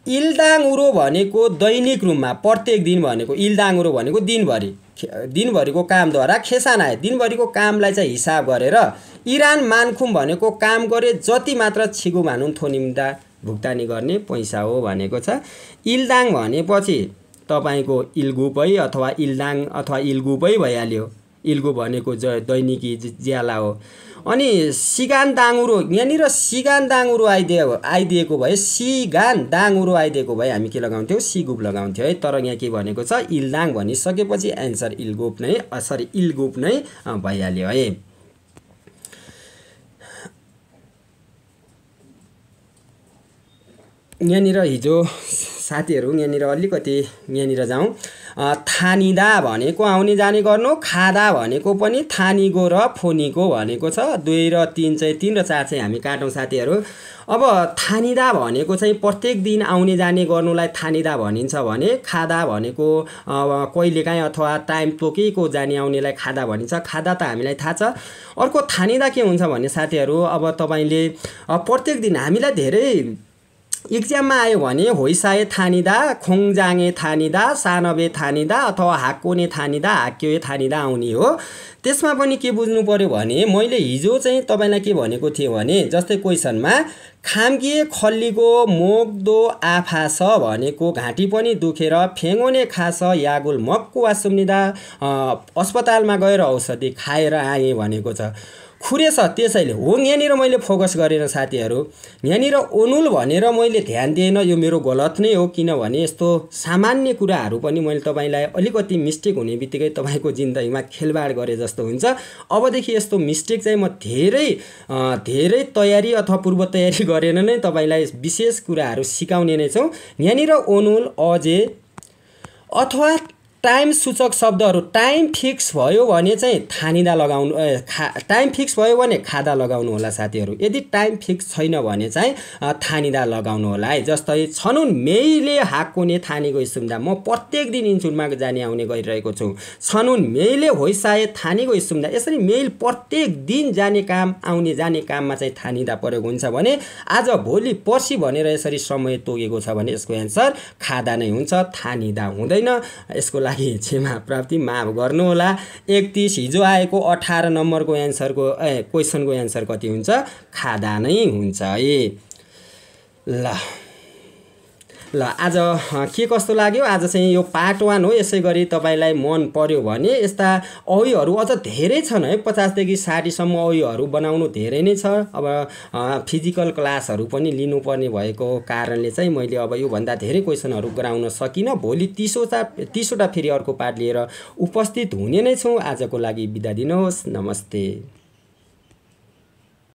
उरो भनेको दैनिक रूपमा प्रत्येक दिन भनेको उरो भनेको दिनभरि दिनभरिको कामद्वारा खेसान आए दिनभरिको कामलाई चाहिँ हिसाब गरेर इरान मानखुम भनेको काम गरे जति मात्र छिगु मानु थोनिम्दा भुक्तानी गर्ने पैसा हो भनेको छ इल्दाङ भनेपछि तपाईँको इल्गुपै अथवा इल्दाङ अथवा इल्गुपै भइहाल्यो इल्गु भनेको ज दैनिकी ज्याला हो अनि सिगान दाङुरो यहाँनिर सिगान दाङुरो आइदिए आइदिएको भए सिगान दाङुरो आइदिएको भए हामी के लगाउँथ्यौँ सिगुप लगाउँथ्यौँ है तर यहाँ के भनेको छ इलदाङ भनिसकेपछि एन्सर इलगुप नै सरी इलगुप नै भइहाल्यो है यहाँनिर हिजो साथीहरू यहाँनिर अलिकति यहाँनिर जाउँ थानिदा भनेको आउने जाने गर्नु खादा भनेको पनि थानीगो र फोनीको भनेको छ दुई र तिन चाहिँ तिन र चार चाहिँ हामी काटौँ साथीहरू अब थानिदा भनेको चाहिँ प्रत्येक दिन आउने जाने गर्नुलाई थानिदा भनिन्छ भने खादा भनेको कहिलेकाहीँ अथवा टाइम तोकेको जाने आउनेलाई खादा भनिन्छ खादा त हामीलाई थाहा छ अर्को थानिदा के हुन्छ भने साथीहरू अब तपाईँले प्रत्येक दिन हामीलाई धेरै इक्जाममा आयो भने होइसाए थानिदा खोङजाङे थानिदा सानबे थानिदा अथवा हाकोने थानिदा हाक्यो थानिदा आउने हो त्यसमा पनि के बुझ्नु पऱ्यो भने मैले हिजो चाहिँ तपाईँलाई के भनेको थिएँ भने जस्तै क्वेसनमा खाम्गे खल्लीको मोक्दो आफास भनेको घाँटी पनि दुखेर फेङ्गोने खास यागुल मक्कु वा सुम्निदा अस्पतालमा गएर औषधि खाएर आएँ भनेको छ खुरेछ त्यसैले हो यहाँनिर मैले फोकस गरेन साथीहरू यहाँनिर ओनुल भनेर मैले ध्यान दिएन यो मेरो गलत नै हो किनभने यस्तो सामान्य कुराहरू पनि मैले तपाईँलाई अलिकति मिस्टेक हुने बित्तिकै तपाईँको जिन्दगीमा खेलबाड गरे जस्तो हुन्छ अबदेखि यस्तो मिस्टेक चाहिँ म धेरै धेरै तयारी अथवा पूर्व तयारी गरेर नै तपाईँलाई विशेष कुराहरू सिकाउने नै छौँ यहाँनिर ओनुल अझै अथवा टाइम सूचक शब्दहरू टाइम फिक्स भयो भने चाहिँ थानिदा लगाउनु ए खा टाइम फिक्स भयो भने खादा लगाउनु होला साथीहरू यदि टाइम फिक्स छैन भने चाहिँ थानिदा लगाउनु होला है जस्तै छनुन मेले हाकुने थानीको इसुम्दा म प्रत्येक दिन इन्सुनमा जाने आउने गरिरहेको छु छनुन मेले होइसाए थानीको इसुम्दा यसरी मेल प्रत्येक दिन जाने काम आउने जाने काममा चाहिँ थानिदा प्रयोग हुन्छ भने आज भोलि पर्सि भनेर यसरी समय तोगेको छ भने यसको एन्सर खादा नै हुन्छ थानिदा हुँदैन यसको लागि लागि क्षमा प्राप्ति माफ गर्नुहोला एकतिस हिजो आएको अठार नम्बरको एन्सरको ए क्वेसनको एन्सर कति हुन्छ खादा नै हुन्छ है ल ल आज के कस्तो लाग्यो आज चाहिँ यो पार्ट वान हो यसै गरी तपाईँलाई मन पर्यो भने यस्ता औहरू अझ धेरै छन् है पचासदेखि साठीसम्म औयोहरू बनाउनु धेरै नै छ अब फिजिकल क्लासहरू पनि लिनुपर्ने भएको कारणले चाहिँ मैले अब योभन्दा धेरै क्वेसनहरू गराउन सकिनँ भोलि तिसवटा तिसवटा फेरि अर्को पार्ट लिएर उपस्थित हुने नै छौँ आजको लागि बिदा दिनुहोस् नमस्ते